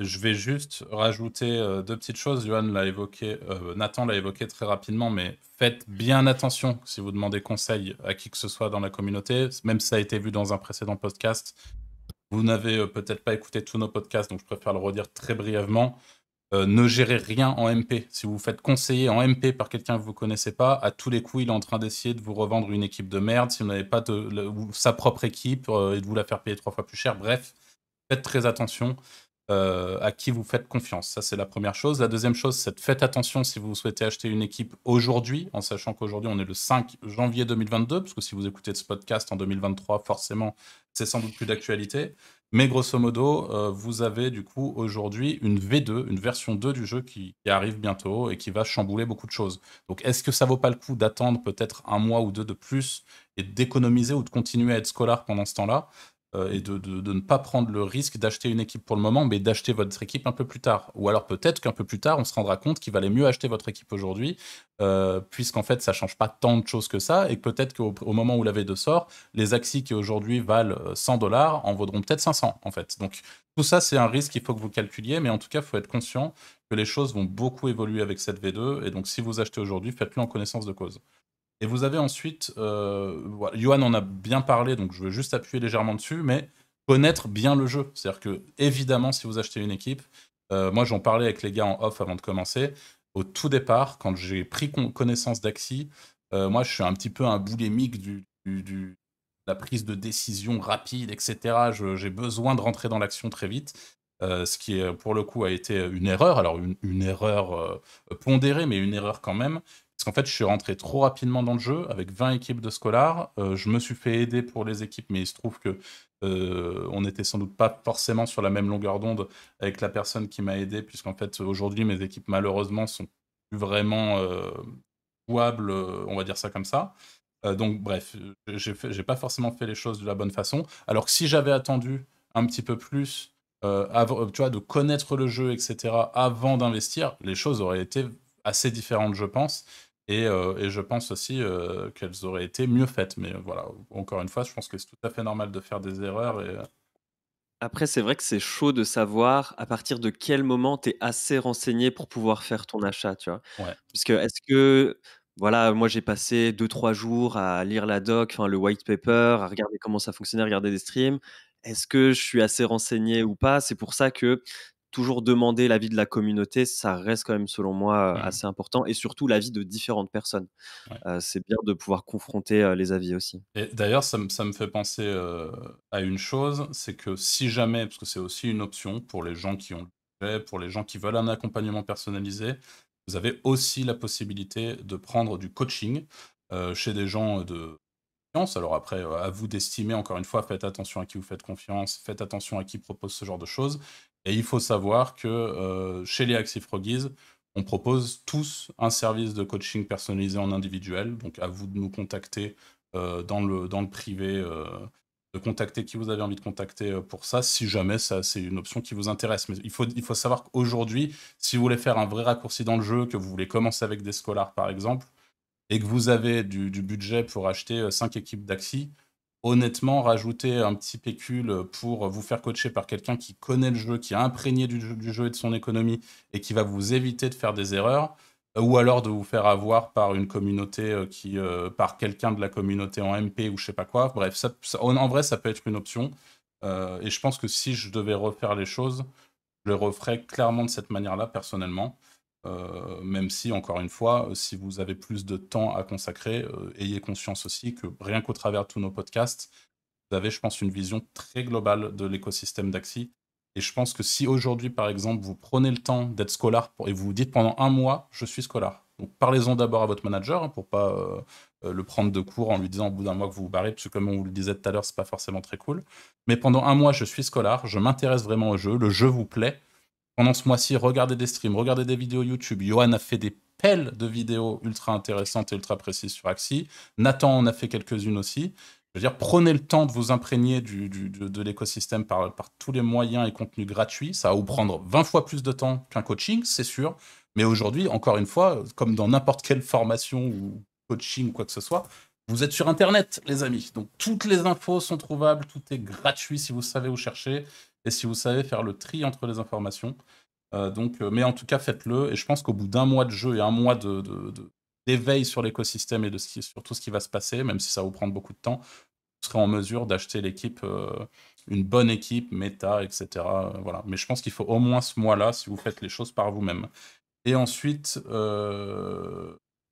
Je vais juste rajouter euh, deux petites choses. Johan l'a évoqué, Nathan l'a évoqué très rapidement, mais faites bien attention si vous demandez conseil à qui que ce soit dans la communauté. Même si ça a été vu dans un précédent podcast, vous n'avez euh, peut-être pas écouté tous nos podcasts, donc je préfère le redire très brièvement. Euh, ne gérez rien en MP. Si vous vous faites conseiller en MP par quelqu'un que vous ne connaissez pas, à tous les coups, il est en train d'essayer de vous revendre une équipe de merde. Si vous n'avez pas de, sa propre équipe euh, et de vous la faire payer trois fois plus cher, bref, faites très attention. Euh, à qui vous faites confiance. Ça, c'est la première chose. La deuxième chose, c'est faites attention si vous souhaitez acheter une équipe aujourd'hui, en sachant qu'aujourd'hui, on est le 5 janvier 2022, parce que si vous écoutez ce podcast en 2023, forcément, c'est sans doute plus d'actualité. Mais grosso modo, euh, vous avez du coup aujourd'hui une V2, une version 2 du jeu qui, arrive bientôt et qui va chambouler beaucoup de choses. Donc est-ce que ça vaut pas le coup d'attendre peut-être un mois ou deux de plus et d'économiser ou de continuer à être scolaire pendant ce temps-là euh, et de, ne pas prendre le risque d'acheter une équipe pour le moment, mais d'acheter votre équipe un peu plus tard. Ou alors peut-être qu'un peu plus tard, on se rendra compte qu'il valait mieux acheter votre équipe aujourd'hui, euh, puisqu'en fait, ça ne change pas tant de choses que ça, et peut-être qu'au moment où la V2 sort, les axes qui aujourd'hui valent 100 euh, dollars en vaudront peut-être 500, en fait. Donc tout ça, c'est un risque qu'il faut que vous calculiez, mais en tout cas, il faut être conscient que les choses vont beaucoup évoluer avec cette V2, et donc si vous achetez aujourd'hui, faites-le en connaissance de cause. Et vous avez ensuite, euh, Johan en a bien parlé, donc je veux juste appuyer légèrement dessus, mais connaître bien le jeu. C'est-à-dire que, évidemment, si vous achetez une équipe, euh, moi j'en parlais avec les gars en off avant de commencer, au tout départ, quand j'ai pris connaissance d'Axi, euh, moi je suis un petit peu un boulémique du, la prise de décision rapide, etc. J'ai besoin de rentrer dans l'action très vite. Euh, ce qui, pour le coup, a été une erreur. Alors, une, erreur pondérée, mais une erreur quand même en fait, je suis rentré trop rapidement dans le jeu avec 20 équipes de scolaires euh, je me suis fait aider pour les équipes, mais il se trouve que euh, on n'était sans doute pas forcément sur la même longueur d'onde avec la personne qui m'a aidé, puisqu'en fait, aujourd'hui, mes équipes, malheureusement, sont vraiment euh, jouables, euh, on va dire ça comme ça. donc, bref, j'ai pas forcément fait les choses de la bonne façon. Alors que si j'avais attendu un petit peu plus, avant, tu vois, de connaître le jeu, etc., avant d'investir, les choses auraient été assez différentes, je pense. Euh, et, je pense aussi euh, qu'elles auraient été mieux faites. Mais voilà, encore une fois, je pense que c'est tout à fait normal de faire des erreurs. Et... Euh, Après, c'est vrai que c'est chaud de savoir à partir de quel moment tu es assez renseigné pour pouvoir faire ton achat, tu vois. Parce que est-ce que, voilà, moi j'ai passé 2-3 jours à lire la doc, enfin le white paper, à regarder comment ça fonctionnait, à regarder des streams. Est-ce que je suis assez renseigné ou pas C'est pour ça que toujours demander l'avis de la communauté, ça reste quand même, selon moi, euh, mmh assez important, et surtout l'avis de différentes personnes. Euh, c'est bien de pouvoir confronter euh, les avis aussi. Et d'ailleurs, ça, ça, me fait penser à une chose, c'est que si jamais, parce que c'est aussi une option pour les gens qui ont pour les gens qui veulent un accompagnement personnalisé, vous avez aussi la possibilité de prendre du coaching chez des gens de confiance. alors après, à vous d'estimer, encore une fois, faites attention à qui vous faites confiance, faites attention à qui propose ce genre de choses. Et il faut savoir que euh, chez les Axi on propose tous un service de coaching personnalisé en individuel. Donc à vous de nous contacter euh, dans, le, dans le privé, euh, de contacter qui vous avez envie de contacter pour ça, si jamais ça c'est une option qui vous intéresse. Mais il faut, savoir qu'aujourd'hui, si vous voulez faire un vrai raccourci dans le jeu, que vous voulez commencer avec des scolars par exemple, et que vous avez du, budget pour acheter 5 équipes d'Axi, honnêtement, rajouter un petit pécule pour vous faire coacher par quelqu'un qui connaît le jeu, qui est imprégné du jeu, et de son économie et qui va vous éviter de faire des erreurs, euh, ou alors de vous faire avoir par une communauté euh, qui, euh, par quelqu'un de la communauté en MP ou je sais pas quoi. Bref, en vrai, ça peut être une option. et je pense que si je devais refaire les choses, je les referais clairement de cette manière-là, personnellement. Euh, même si, encore une fois, euh, si vous avez plus de temps à consacrer, euh, ayez conscience aussi que rien qu'au travers de tous nos podcasts, vous avez, je pense, une vision très globale de l'écosystème d'Axi. Et je pense que si aujourd'hui, par exemple, vous prenez le temps d'être scolar et vous vous dites pendant un mois, je suis scolaire. Donc parlez-en d'abord à votre manager hein, pour pas le prendre de court en lui disant au bout d'un mois que vous vous barrez, parce que comme on vous le disait tout à l'heure, c'est pas forcément très cool. Mais pendant un mois, je suis scolaire, je m'intéresse vraiment au jeu, le jeu vous plaît pendant ce mois-ci, regardez des streams, regardez des vidéos YouTube. Johan a fait des pelles de vidéos ultra intéressantes et ultra précises sur Axi. Nathan en a fait quelques-unes aussi. Je veux dire, prenez le temps de vous imprégner du, de, l'écosystème par, par tous les moyens et contenus gratuits. Ça va vous prendre 20 fois plus de temps qu'un coaching, c'est sûr. Mais aujourd'hui, encore une fois, comme dans n'importe quelle formation ou coaching ou quoi que ce soit, vous êtes sur Internet, les amis. Donc, toutes les infos sont trouvables. Tout est gratuit si vous savez où chercher et si vous savez faire le tri entre les informations. Euh, donc, euh, mais en tout cas, faites-le. Et je pense qu'au bout d'un mois de jeu et un mois d'éveil sur l'écosystème et de ce sur tout ce qui va se passer, même si ça va vous prendre beaucoup de temps, vous serez en mesure d'acheter l'équipe, euh, une bonne équipe, méta, etc. voilà. Mais je pense qu'il faut au moins ce mois-là si vous faites les choses par vous-même. Et ensuite,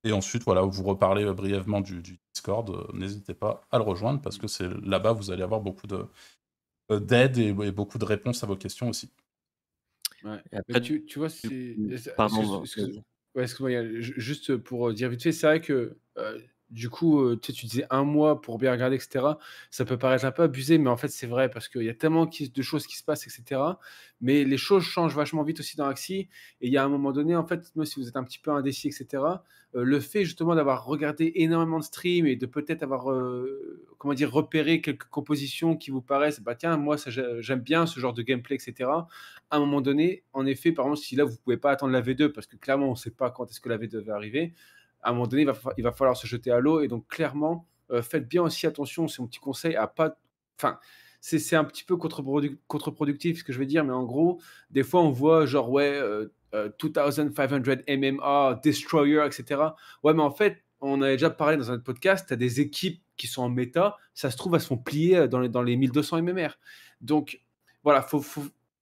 et ensuite, voilà, vous reparlez brièvement du, du Discord. N'hésitez pas à le rejoindre parce que c'est là-bas vous allez avoir beaucoup de, euh, d'aide et, beaucoup de réponses à vos questions aussi. Après, tu, tu, vois, c'est. Pardon. Excuse-moi, juste pour dire vite fait, c'est vrai que euh, du coup, euh, tu, tu disais un mois pour bien regarder, etc. Ça peut paraître un peu abusé, mais en fait, c'est vrai parce qu'il y a tellement de choses qui se passent, etc. Mais les choses changent vachement vite aussi dans Axie Et il y a un moment donné, en fait, moi si vous êtes un petit peu indécis, etc., euh, le fait justement d'avoir regardé énormément de streams et de peut-être avoir, euh, comment dire, repéré quelques compositions qui vous paraissent, bah tiens, moi, j'aime bien ce genre de gameplay, etc. À un moment donné, en effet, par exemple, si là, vous pouvez pas attendre la V2 parce que clairement, on ne sait pas quand est-ce que la V2 va arriver à un moment donné, il va, falloir se jeter à l'eau. Et donc, clairement, euh, faites bien aussi attention, c'est mon petit conseil, à pas. Enfin, c'est un petit peu contre-productif ce que je veux dire, mais en gros, des fois, on voit genre, ouais, 2500 euh, euh, MMA, Destroyer, etc. Ouais, mais en fait, on avait déjà parlé dans un podcast, tu as des équipes qui sont en méta, ça se trouve, elles se font plier dans les, dans les 1200 MMR. Donc, voilà,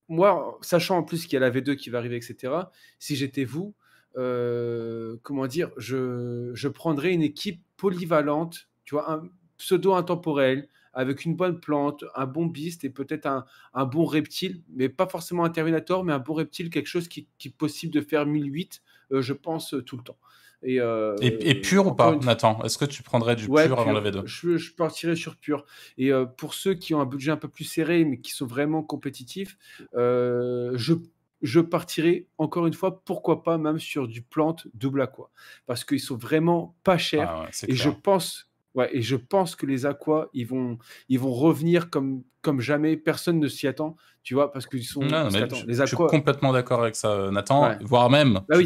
moi, sachant en plus qu'il y a la V2 qui va arriver, etc., si j'étais vous, euh, comment dire, je, prendrais une équipe polyvalente, tu vois, un pseudo intemporel, avec une bonne plante, un bon beast et peut-être un, bon reptile, mais pas forcément un Terminator, mais un bon reptile, quelque chose qui, est possible de faire 1008, euh, je pense, euh, tout le temps. Et, pur ou pas, Nathan Est-ce que tu prendrais du pur, avant la je, partirais sur pur. Et pour ceux qui ont un budget un peu plus serré, mais qui sont vraiment compétitifs, je je partirai encore une fois, pourquoi pas même sur du plante double aqua, parce qu'ils sont vraiment pas chers ah et je pense et je pense que les Aquas, ils vont, ils vont revenir comme, comme jamais. Personne ne s'y attend, tu vois, parce qu'ils sont. je, les je, suis complètement d'accord avec ça, euh, Nathan. Voire même, bah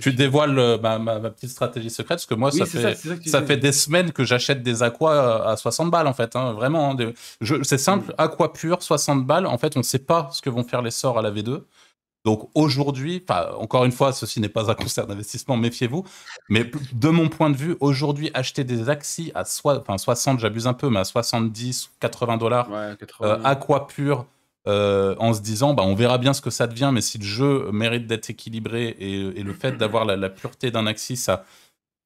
tu, dévoiles euh, ma, petite stratégie secrète, parce que moi, ça, fait, ça, fait des semaines que j'achète des Aquas euh, à 60 balles, en fait. Hein, vraiment, hein, c'est simple, mm. Aqua pur, 60 balles. En fait, on ne sait pas ce que vont faire les sorts à la V2. Donc aujourd'hui, encore une fois, ceci n'est pas un concert d'investissement, méfiez-vous. Mais de mon point de vue, aujourd'hui, acheter des axis à 60, j'abuse un peu, mais à 70, 80 dollars, à quoi pur, en se disant, bah, on verra bien ce que ça devient, mais si le jeu mérite d'être équilibré et, le fait d'avoir la, pureté d'un axis, ça,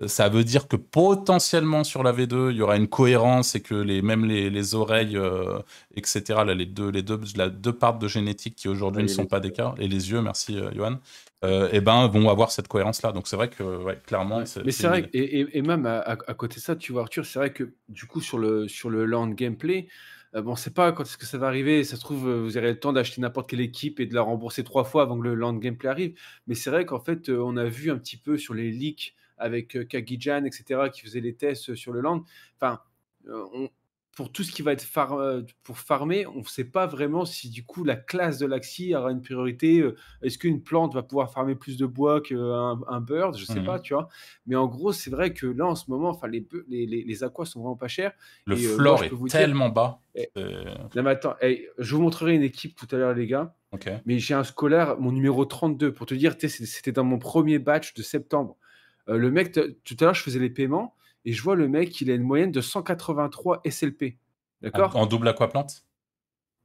ça veut dire que potentiellement sur la V2, il y aura une cohérence et que les, même les, les oreilles, euh, etc., les deux, les deux, deux parts de génétique qui aujourd'hui ne sont pas des et les yeux, merci euh, Johan, et euh, eh ben, vont avoir cette cohérence-là. Donc c'est vrai que, clairement. Mais c'est vrai, et, et, même à, côté de ça, tu vois, Arthur, c'est vrai que du coup, sur le, sur le land gameplay, bon, on ne sait pas quand est-ce que ça va arriver. Ça se trouve, vous aurez le temps d'acheter n'importe quelle équipe et de la rembourser trois fois avant que le land gameplay arrive. Mais c'est vrai qu'en fait, on a vu un petit peu sur les leaks avec euh, Kagijan, etc., qui faisait les tests sur le land. Enfin, euh, pour tout ce qui va être euh, pour farmer, on ne sait pas vraiment si du coup la classe de l'axi aura une priorité. Est-ce qu'une plante va pouvoir farmer plus de bois qu'un un bird Je ne sais mhm. pas, tu vois. Mais en gros, c'est vrai que là, en ce moment, enfin, les, les, les, aquas sont vraiment pas chers. Le et, floor est tellement bas. Eh, eh, je vous montrerai une équipe tout à l'heure, les gars. Mais j'ai un scolaire, mon numéro 32, pour te dire, c'était dans mon premier batch de septembre. Euh, le mec, tout à l'heure, je faisais les paiements et je vois le mec, il a une moyenne de 183 SLP. D'accord en, double aquaplante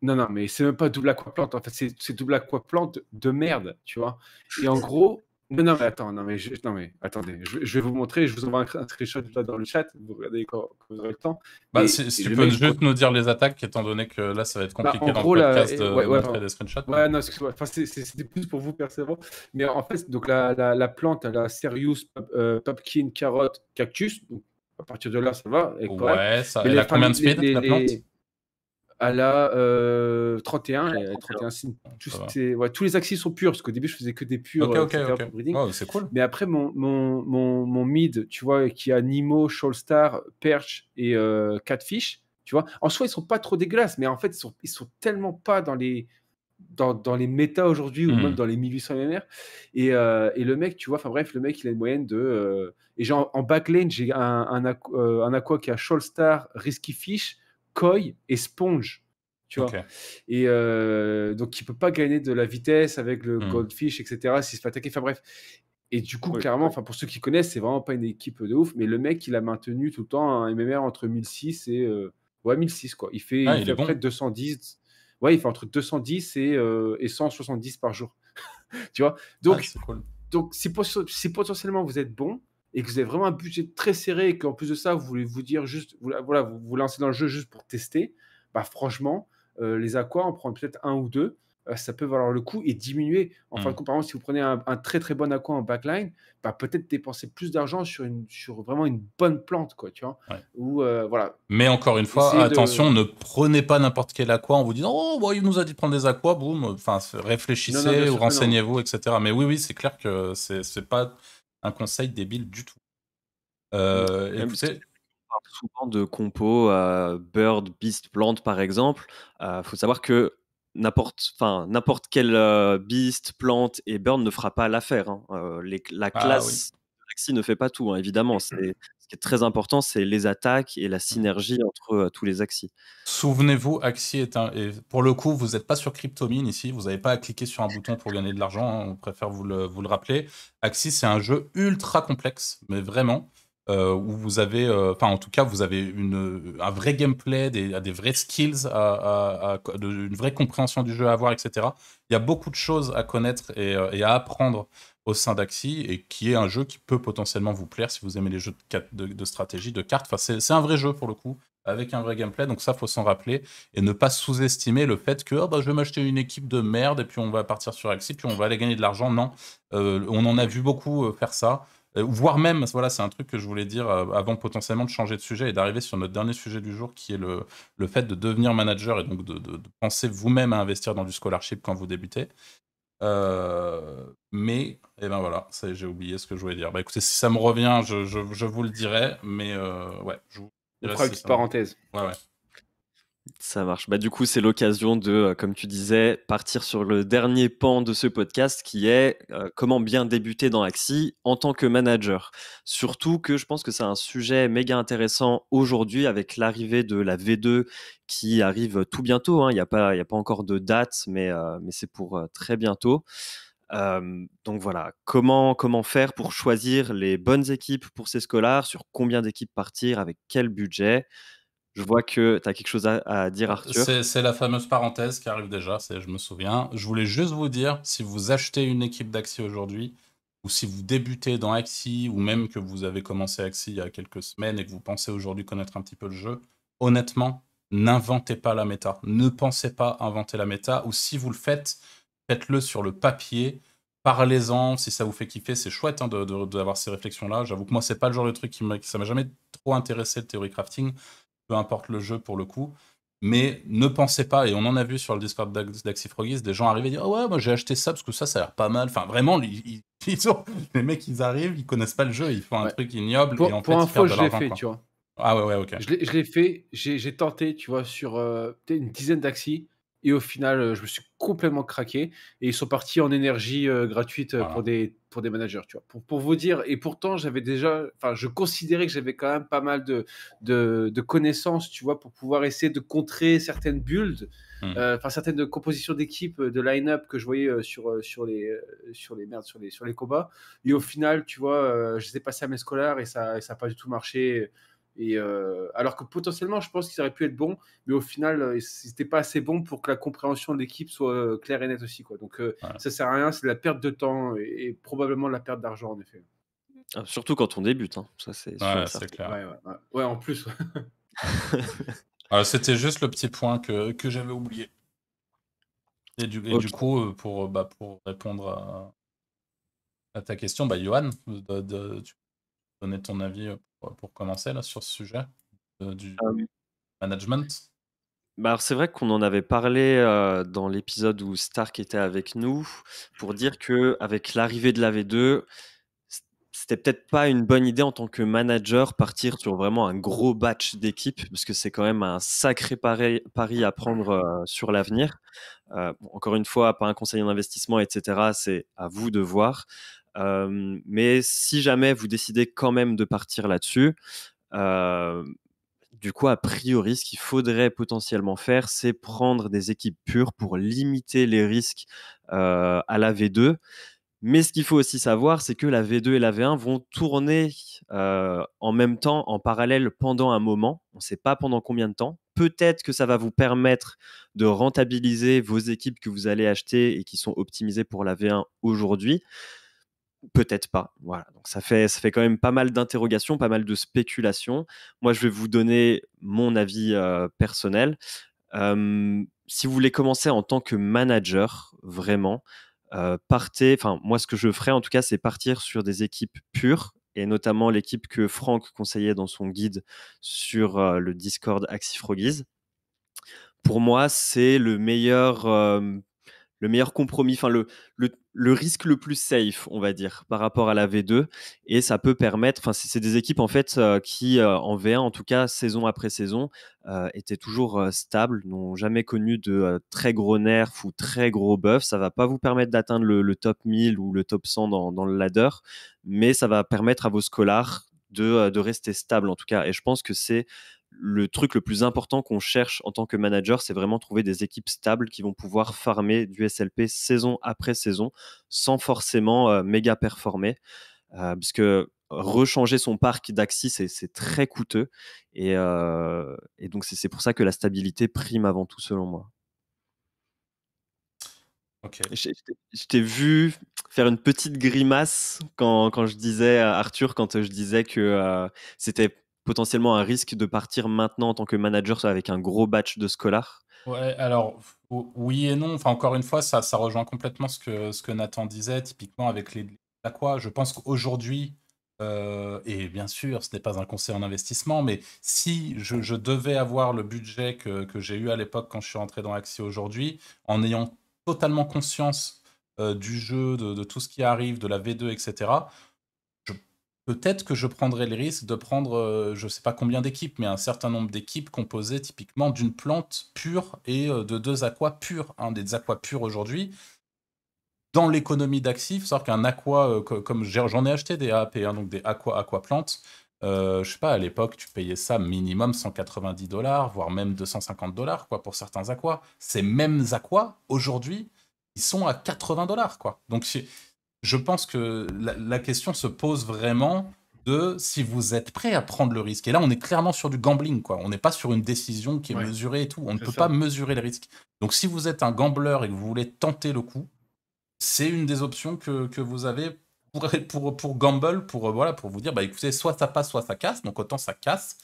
Non, non, mais c'est même pas double aquaplante. En fait, c'est double aquaplante de merde, tu vois. Et en gros, Non, non, mais attends, non, mais, je, non, mais attendez, je, vais vous montrer, je vous envoie un, screenshot là dans le chat, vous regardez quand, vous aurez le temps. Bah, si, tu peux juste nous dire les attaques, étant donné que là, ça va être bah, compliqué dans le podcast montrer des screenshots. Ouais, non, enfin, c'était plus pour vous, percevoir, Mais en fait, donc la, la, la plante, la Serious euh, Pumpkin Carotte Cactus, à partir de là, ça va. ouais, ça, elle a combien de speed, la plante à la 31. Euh, tous les axes sont purs, parce qu'au début, je faisais que des purs euh, oh, c'est cool. Mais après, mon, mon, mid, tu vois, qui a Nemo, Sholstar, Perch et euh, Catfish, tu vois, en soi, ils sont pas trop dégueulasses, mais en fait, ils sont, ils sont tellement pas dans les. Dans, les méta aujourd'hui ou hmm. même dans les 1800 MMR euh, et, le mec tu vois enfin bref le mec il a une moyenne de et genre, en, backlane j'ai un, un, un aqua qui a Sholstar Risky Fish Coy et Sponge. Tu vois Et euh, donc, il peut pas gagner de la vitesse avec le hmm. Goldfish, etc. S'il se fait attaquer, enfin bref. Et du coup, clairement, enfin pour ceux qui connaissent, c'est vraiment pas une équipe de ouf, mais le mec, il a maintenu tout le temps un MMR entre 1006 et euh, ouais 1006 quoi. Il fait, ah, il fait près 210. Ouais, il fait entre 210 et, 170 euh, par jour. tu vois Donc, ah, donc si, potentiellement vous êtes bon, et que vous avez vraiment un budget très serré et qu'en plus de ça, vous voulez vous dire juste, voilà, vous vous lancez dans le jeu juste pour tester, bah franchement, euh, les aquas, en prend peut-être un ou deux, euh, ça peut valoir le coup et diminuer. Enfin, mm. par exemple, si vous prenez un, très très bon aqua en backline, bah peut-être dépenser plus d'argent sur, une, sur vraiment une bonne plante, quoi, tu vois. Ou, euh, voilà. Mais encore une fois, attention, ne prenez pas n'importe quel aqua en vous disant, oh, il nous a dit de prendre des aquas, boum, enfin, réfléchissez ou renseignez-vous, etc. Mais oui, oui, c'est clair que c'est pas un conseil débile du tout. Mmh. Euh, on parle souvent de compos Bird, Beast, plant par exemple. Il euh, faut savoir que n'importe enfin n'importe quel euh, Beast, Plante et Bird ne fera pas l'affaire. Hein. la ah classe de ne fait pas tout, hein, évidemment. Mmh qui est très important, c'est les attaques et la mmh. synergie entre euh, tous les axes. Souvenez-vous, Axis est un. Et pour le coup, vous n'êtes pas sur Cryptomine ici, vous n'avez pas à cliquer sur un bouton pour gagner de l'argent, hein, on préfère vous le, vous le rappeler. Axis, c'est un jeu ultra complexe, mais vraiment. Euh, où vous avez, euh, enfin en tout cas, vous avez un vrai gameplay, des, des vrais skills, une vraie compréhension du jeu à avoir, etc. Il y a beaucoup de choses à connaître euh, et, à apprendre au sein d'Axi et qui est un jeu qui peut potentiellement vous plaire si vous aimez les jeux de, stratégie, de cartes. Enfin, c'est un vrai jeu pour le coup avec un vrai gameplay. Donc ça, faut s'en rappeler et ne pas sous-estimer le fait que oh, bah, je vais m'acheter une équipe de merde et puis on va partir sur Axie, puis on va aller gagner de l'argent. Non, on en a vu beaucoup faire ça. Euh, voire même, voilà, c'est un truc que je voulais dire euh, avant potentiellement de changer de sujet et d'arriver sur notre dernier sujet du jour, qui est le, le fait de devenir manager et donc de, penser vous-même à investir dans du scholarship quand vous débutez. Euh, mais, et eh ben voilà, j'ai oublié ce que je voulais dire. Bah écoutez, si ça me revient, je, vous le dirai, mais ouais. Je crois que parenthèse. Ouais, ouais. Ça marche. Bah, du coup, c'est l'occasion de, euh, comme tu disais, partir sur le dernier pan de ce podcast qui est euh, comment bien débuter dans Axi en tant que manager. Surtout que je pense que c'est un sujet méga intéressant aujourd'hui avec l'arrivée de la V2 qui arrive tout bientôt. Hein. Il n'y a, pas, a pas encore de date, mais, euh, c'est pour très bientôt. donc voilà, comment, comment faire pour choisir les bonnes équipes pour ces scolaires, sur combien d'équipes partir, avec quel budget je vois que tu as quelque chose à, dire, Arthur. C'est la fameuse parenthèse qui arrive déjà, je me souviens. Je voulais juste vous dire, si vous achetez une équipe d'Axie aujourd'hui, ou si vous débutez dans Axie, ou même que vous avez commencé Axie il y a quelques semaines et que vous pensez aujourd'hui connaître un petit peu le jeu, honnêtement, n'inventez pas la méta. Ne pensez pas inventer la méta, ou si vous le faites, faites-le sur le papier, parlez-en, si ça vous fait kiffer, c'est chouette hein, d'avoir ces réflexions-là. J'avoue que moi, c'est pas le genre de truc qui m'a, m'a jamais trop intéressé, le théorie crafting peu importe le jeu pour le coup. Mais ne pensez pas, et on en a vu sur le Discord d'Axifrogis, des gens arrivent et dire Oh ouais, moi j'ai acheté ça parce que ça, ça a l'air pas mal. Enfin, vraiment, ils, ils les mecs, ils arrivent, ils connaissent pas le jeu, ils font un truc ignoble. et en fait, info, ils je l'ai fait, tu vois. Ah ouais, ouais, ok. Je l'ai fait, j'ai tenté, tu vois, sur euh, peut-être une dizaine d'axis. Et au final, euh, je me suis complètement craqué. Et ils sont partis en énergie euh, gratuite euh, pour, des, pour des managers, tu vois. Pour, pour vous dire, et pourtant, j'avais déjà, enfin, je considérais que j'avais quand même pas mal de, de, connaissances, tu vois, pour pouvoir essayer de contrer certaines builds, hmm. enfin, certaines compositions d'équipe, de line-up que je voyais sur, sur, les, sur les merdes, sur les, sur les combats. Et au final, tu vois, je les ai passés à mes scolaires et ça n'a ça pas du tout marché. Euh, alors que potentiellement, je pense qu'ils auraient pu être bons, mais au final, euh, c'était pas assez bon pour que la compréhension de l'équipe soit euh, claire et nette aussi. Quoi. Donc ça sert à rien, c'est la perte de temps et, probablement la perte d'argent en effet. Ah, surtout quand on débute, hein. ça c'est ouais, clair. Ouais, en plus. C'était juste le petit point que, j'avais oublié. Et du, du coup, pour, bah, pour répondre à, ta question, bah, Johan, de, tu peux donner ton avis pour commencer là, sur ce sujet euh, du management bah c'est vrai qu'on en avait parlé dans l'épisode où Stark était avec nous pour dire que avec l'arrivée de la V2, c'était peut-être pas une bonne idée en tant que manager partir sur vraiment un gros batch d'équipe parce que c'est quand même un sacré pari, à prendre sur l'avenir. encore une fois, pas un conseiller d'investissement, etc. C'est à vous de voir mais si jamais vous décidez quand même de partir là-dessus, du coup, a priori, ce qu'il faudrait potentiellement faire, c'est prendre des équipes pures pour limiter les risques à la V2. Mais ce qu'il faut aussi savoir, c'est que la V2 et la V1 vont tourner en même temps, en parallèle, pendant un moment. On ne sait pas pendant combien de temps peut-être que ça va vous permettre de rentabiliser vos équipes que vous allez acheter et qui sont optimisées pour la V1 aujourd'hui. Peut-être pas. Voilà. Donc ça fait, ça fait quand même pas mal d'interrogations, pas mal de spéculations. Moi, je vais vous donner mon avis euh, personnel. si vous voulez commencer en tant que manager, vraiment, euh, partez. Enfin, moi, ce que je ferais en tout cas, c'est partir sur des équipes pures et notamment l'équipe que Franck conseillait dans son guide sur euh, le Discord Axifrogis. Pour moi, c'est le meilleur le meilleur compromis, enfin le, le, risque le plus safe, on va dire, par rapport à la V2. Et ça peut permettre, enfin c'est des équipes en fait euh, qui euh, en V1, en tout cas saison après saison, euh, étaient toujours stables, n'ont jamais connu de très gros nerfs ou très gros buffs. Ça va pas vous permettre d'atteindre le, top 1000 ou le top 100 dans, le ladder, mais ça va permettre à vos scolars de, de rester stables en tout cas. Et je pense que c'est le truc le plus important qu'on cherche en tant que manager, c'est vraiment trouver des équipes stables qui vont pouvoir farmer du SLP saison après saison sans forcément euh, méga performer. Puisque euh, parce que rechanger son parc d'axis, c'est très coûteux. Et, euh, donc, c'est pour ça que la stabilité prime avant tout, selon moi. Ok. Je t'ai vu faire une petite grimace quand, quand, je disais, Arthur, quand je disais que c'était potentiellement un risque de partir maintenant en tant que manager avec un gros batch de scolars Ouais, alors oui et non. Enfin, encore une fois, ça, ça rejoint complètement ce que, ce que Nathan disait, typiquement avec les quoi Je pense qu'aujourd'hui, euh, et bien sûr, ce n'est pas un conseil en investissement, mais si je, devais avoir le budget que, j'ai eu à l'époque quand je suis rentré dans Axie aujourd'hui, en ayant totalement conscience euh, du jeu, de, de, tout ce qui arrive, de la V2, etc., peut-être que je prendrais le risque de prendre, euh, je ne sais pas combien d'équipes, mais un certain nombre d'équipes composées typiquement d'une plante pure et euh, de deux aquas purs. Hein, des aquas purs aujourd'hui, dans l'économie d'actifs, cest qu'un aqua, euh, comme j'en ai acheté des AAP, hein, donc des aqua aqua plantes, je sais pas, à l'époque, tu payais ça minimum 190 dollars, voire même 250 dollars quoi, pour certains aquas. Ces mêmes aquas, aujourd'hui, ils sont à 80 dollars. quoi. Donc, je pense que la, question se pose vraiment de si vous êtes prêt à prendre le risque. Et là, on est clairement sur du gambling, quoi. On n'est pas sur une décision qui est mesurée et tout. On ne peut pas mesurer le risque. Donc, si vous êtes un gambler et que vous voulez tenter le coup, c'est une des options que, que vous avez pour, pour, gamble, pour, euh, voilà, pour vous dire, bah, écoutez, soit ça passe, soit ça casse. Donc, autant ça casse.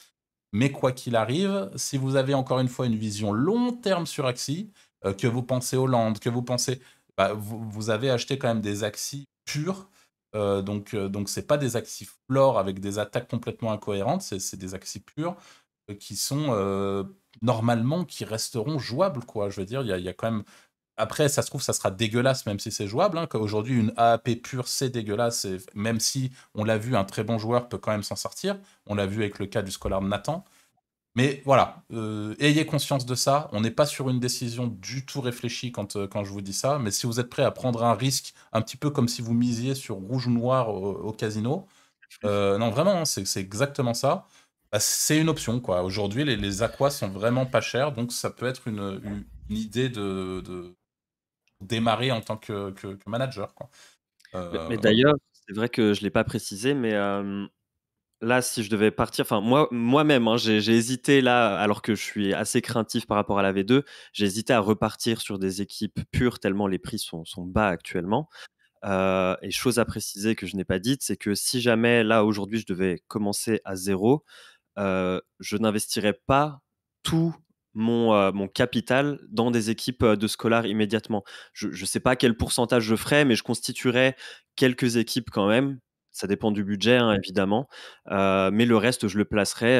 Mais quoi qu'il arrive, si vous avez encore une fois une vision long terme sur Axie, euh, que vous pensez Hollande, que vous pensez bah, vous, avez acheté quand même des axis purs. Euh, donc, euh, donc c'est pas des axis flore avec des attaques complètement incohérentes, c'est des axis purs euh, qui sont normalement qui resteront jouables quoi. Je veux dire, il y a, y a, quand même. Après, ça se trouve, ça sera dégueulasse même si c'est jouable. Hein. Aujourd'hui, une AAP pure, c'est dégueulasse. même si on l'a vu, un très bon joueur peut quand même s'en sortir. On l'a vu avec le cas du Scholar Nathan. Mais voilà, euh, ayez conscience de ça. On n'est pas sur une décision du tout réfléchie quand, euh, quand je vous dis ça. Mais si vous êtes prêt à prendre un risque, un petit peu comme si vous misiez sur rouge ou noir au, casino, euh, non, vraiment, hein, c'est exactement ça. Bah, c'est une option, quoi. Aujourd'hui, les, aquas sont vraiment pas chers, donc ça peut être une, idée de, démarrer en tant que, manager, mais d'ailleurs, c'est vrai que je ne l'ai pas précisé, mais là, si je devais partir, enfin moi, moi-même, hein, j'ai, hésité là, alors que je suis assez craintif par rapport à la V2, j'ai hésité à repartir sur des équipes pures tellement les prix sont, bas actuellement. Euh, et chose à préciser que je n'ai pas dite, c'est que si jamais là aujourd'hui je devais commencer à zéro, euh, je n'investirais pas tout mon, euh, capital dans des équipes de scolar immédiatement. Je ne sais pas quel pourcentage je ferais, mais je constituerais quelques équipes quand même ça dépend du budget, hein, évidemment. mais le reste, je le placerai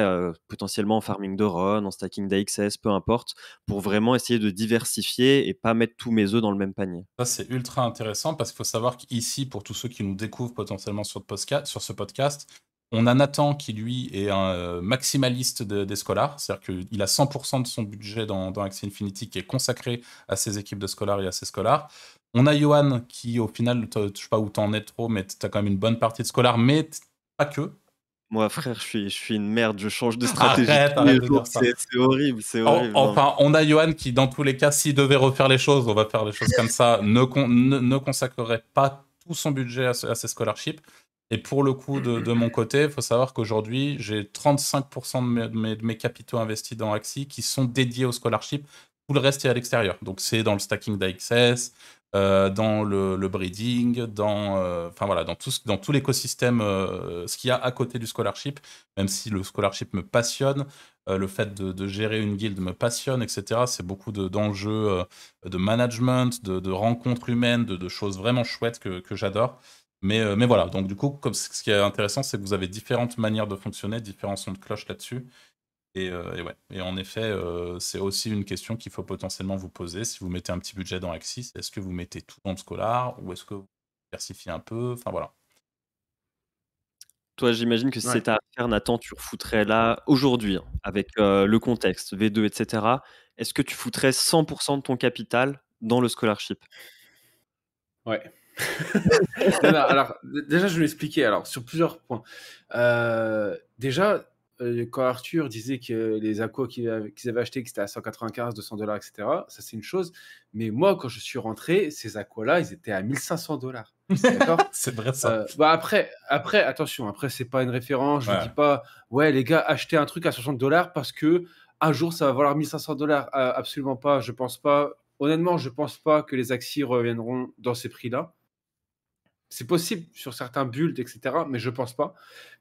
potentiellement en mmh. farming de Ron, en stacking d'AXS, peu importe, pour vraiment essayer de diversifier et pas mettre tous mes œufs dans le même panier. Ça, c'est ultra intéressant parce qu'il faut savoir qu'ici, pour tous ceux qui nous découvrent potentiellement sur, ce podcast, on a Nathan qui, lui, est un maximaliste des scolars. c'est-à-dire qu'il a 100% de son budget dans, Axie Infinity qui est consacré à ses équipes de scolars et à ses scolars. On a Johan qui, au final, je sais pas où t'en es trop, mais t'as quand même une bonne partie de scolaire, mais pas que. Moi, frère, je suis, je suis une merde, je change de stratégie. Arrête, C'est horrible, c'est horrible. enfin, on a Johan qui, dans tous les cas, s'il devait refaire les choses, on va faire les choses comme ça, ne, ne, consacrerait pas tout son budget à, ce, à, scholarships. Et pour le coup, de, mon côté, il faut savoir qu'aujourd'hui, j'ai 35% de mes, de mes, capitaux investis dans Axi qui sont dédiés aux scholarships. Tout le reste est à l'extérieur. Donc, c'est dans le stacking d'AXS, euh, dans le, breeding, dans, euh, enfin voilà, dans tout, dans tout l'écosystème, euh, ce qu'il y a à côté du scholarship, même si le scholarship me passionne, le fait de, gérer une guilde me passionne, etc. C'est beaucoup d'enjeux de, management, de, rencontres humaines, de, choses vraiment chouettes que, j'adore. Mais, mais voilà, donc du coup, comme, ce qui est intéressant, c'est que vous avez différentes manières de fonctionner, différents sons de cloche là-dessus. Euh, et, ouais. et en effet, euh, c'est aussi une question qu'il faut potentiellement vous poser. Si vous mettez un petit budget dans Axis, est-ce que vous mettez tout dans le ou est-ce que vous diversifiez un peu Enfin voilà. Toi, j'imagine que si c'était à faire, Nathan, tu refoutrais là, aujourd'hui, hein, avec euh, le contexte, V2, etc. Est-ce que tu foutrais 100% de ton capital dans le scholarship Ouais. alors, déjà, je vais l'expliquer alors, sur plusieurs points. déjà, euh, quand Arthur disait que les aquas qu'ils avaient achetés, que c'était à 195, 200 dollars, etc., ça c'est une chose. Mais moi, quand je suis rentré, ces aquas-là, ils étaient à 1500 dollars. C'est vrai ça. Euh, bah, après, après, attention, après, c'est pas une référence. Je ne dis pas, ouais, les gars, achetez un truc à 60 dollars parce que un jour, ça va valoir 1500 dollars. Euh, absolument pas. Je pense pas. Honnêtement, je pense pas que les axis reviendront dans ces prix-là. C'est possible sur certains bulles, etc., mais je ne pense pas.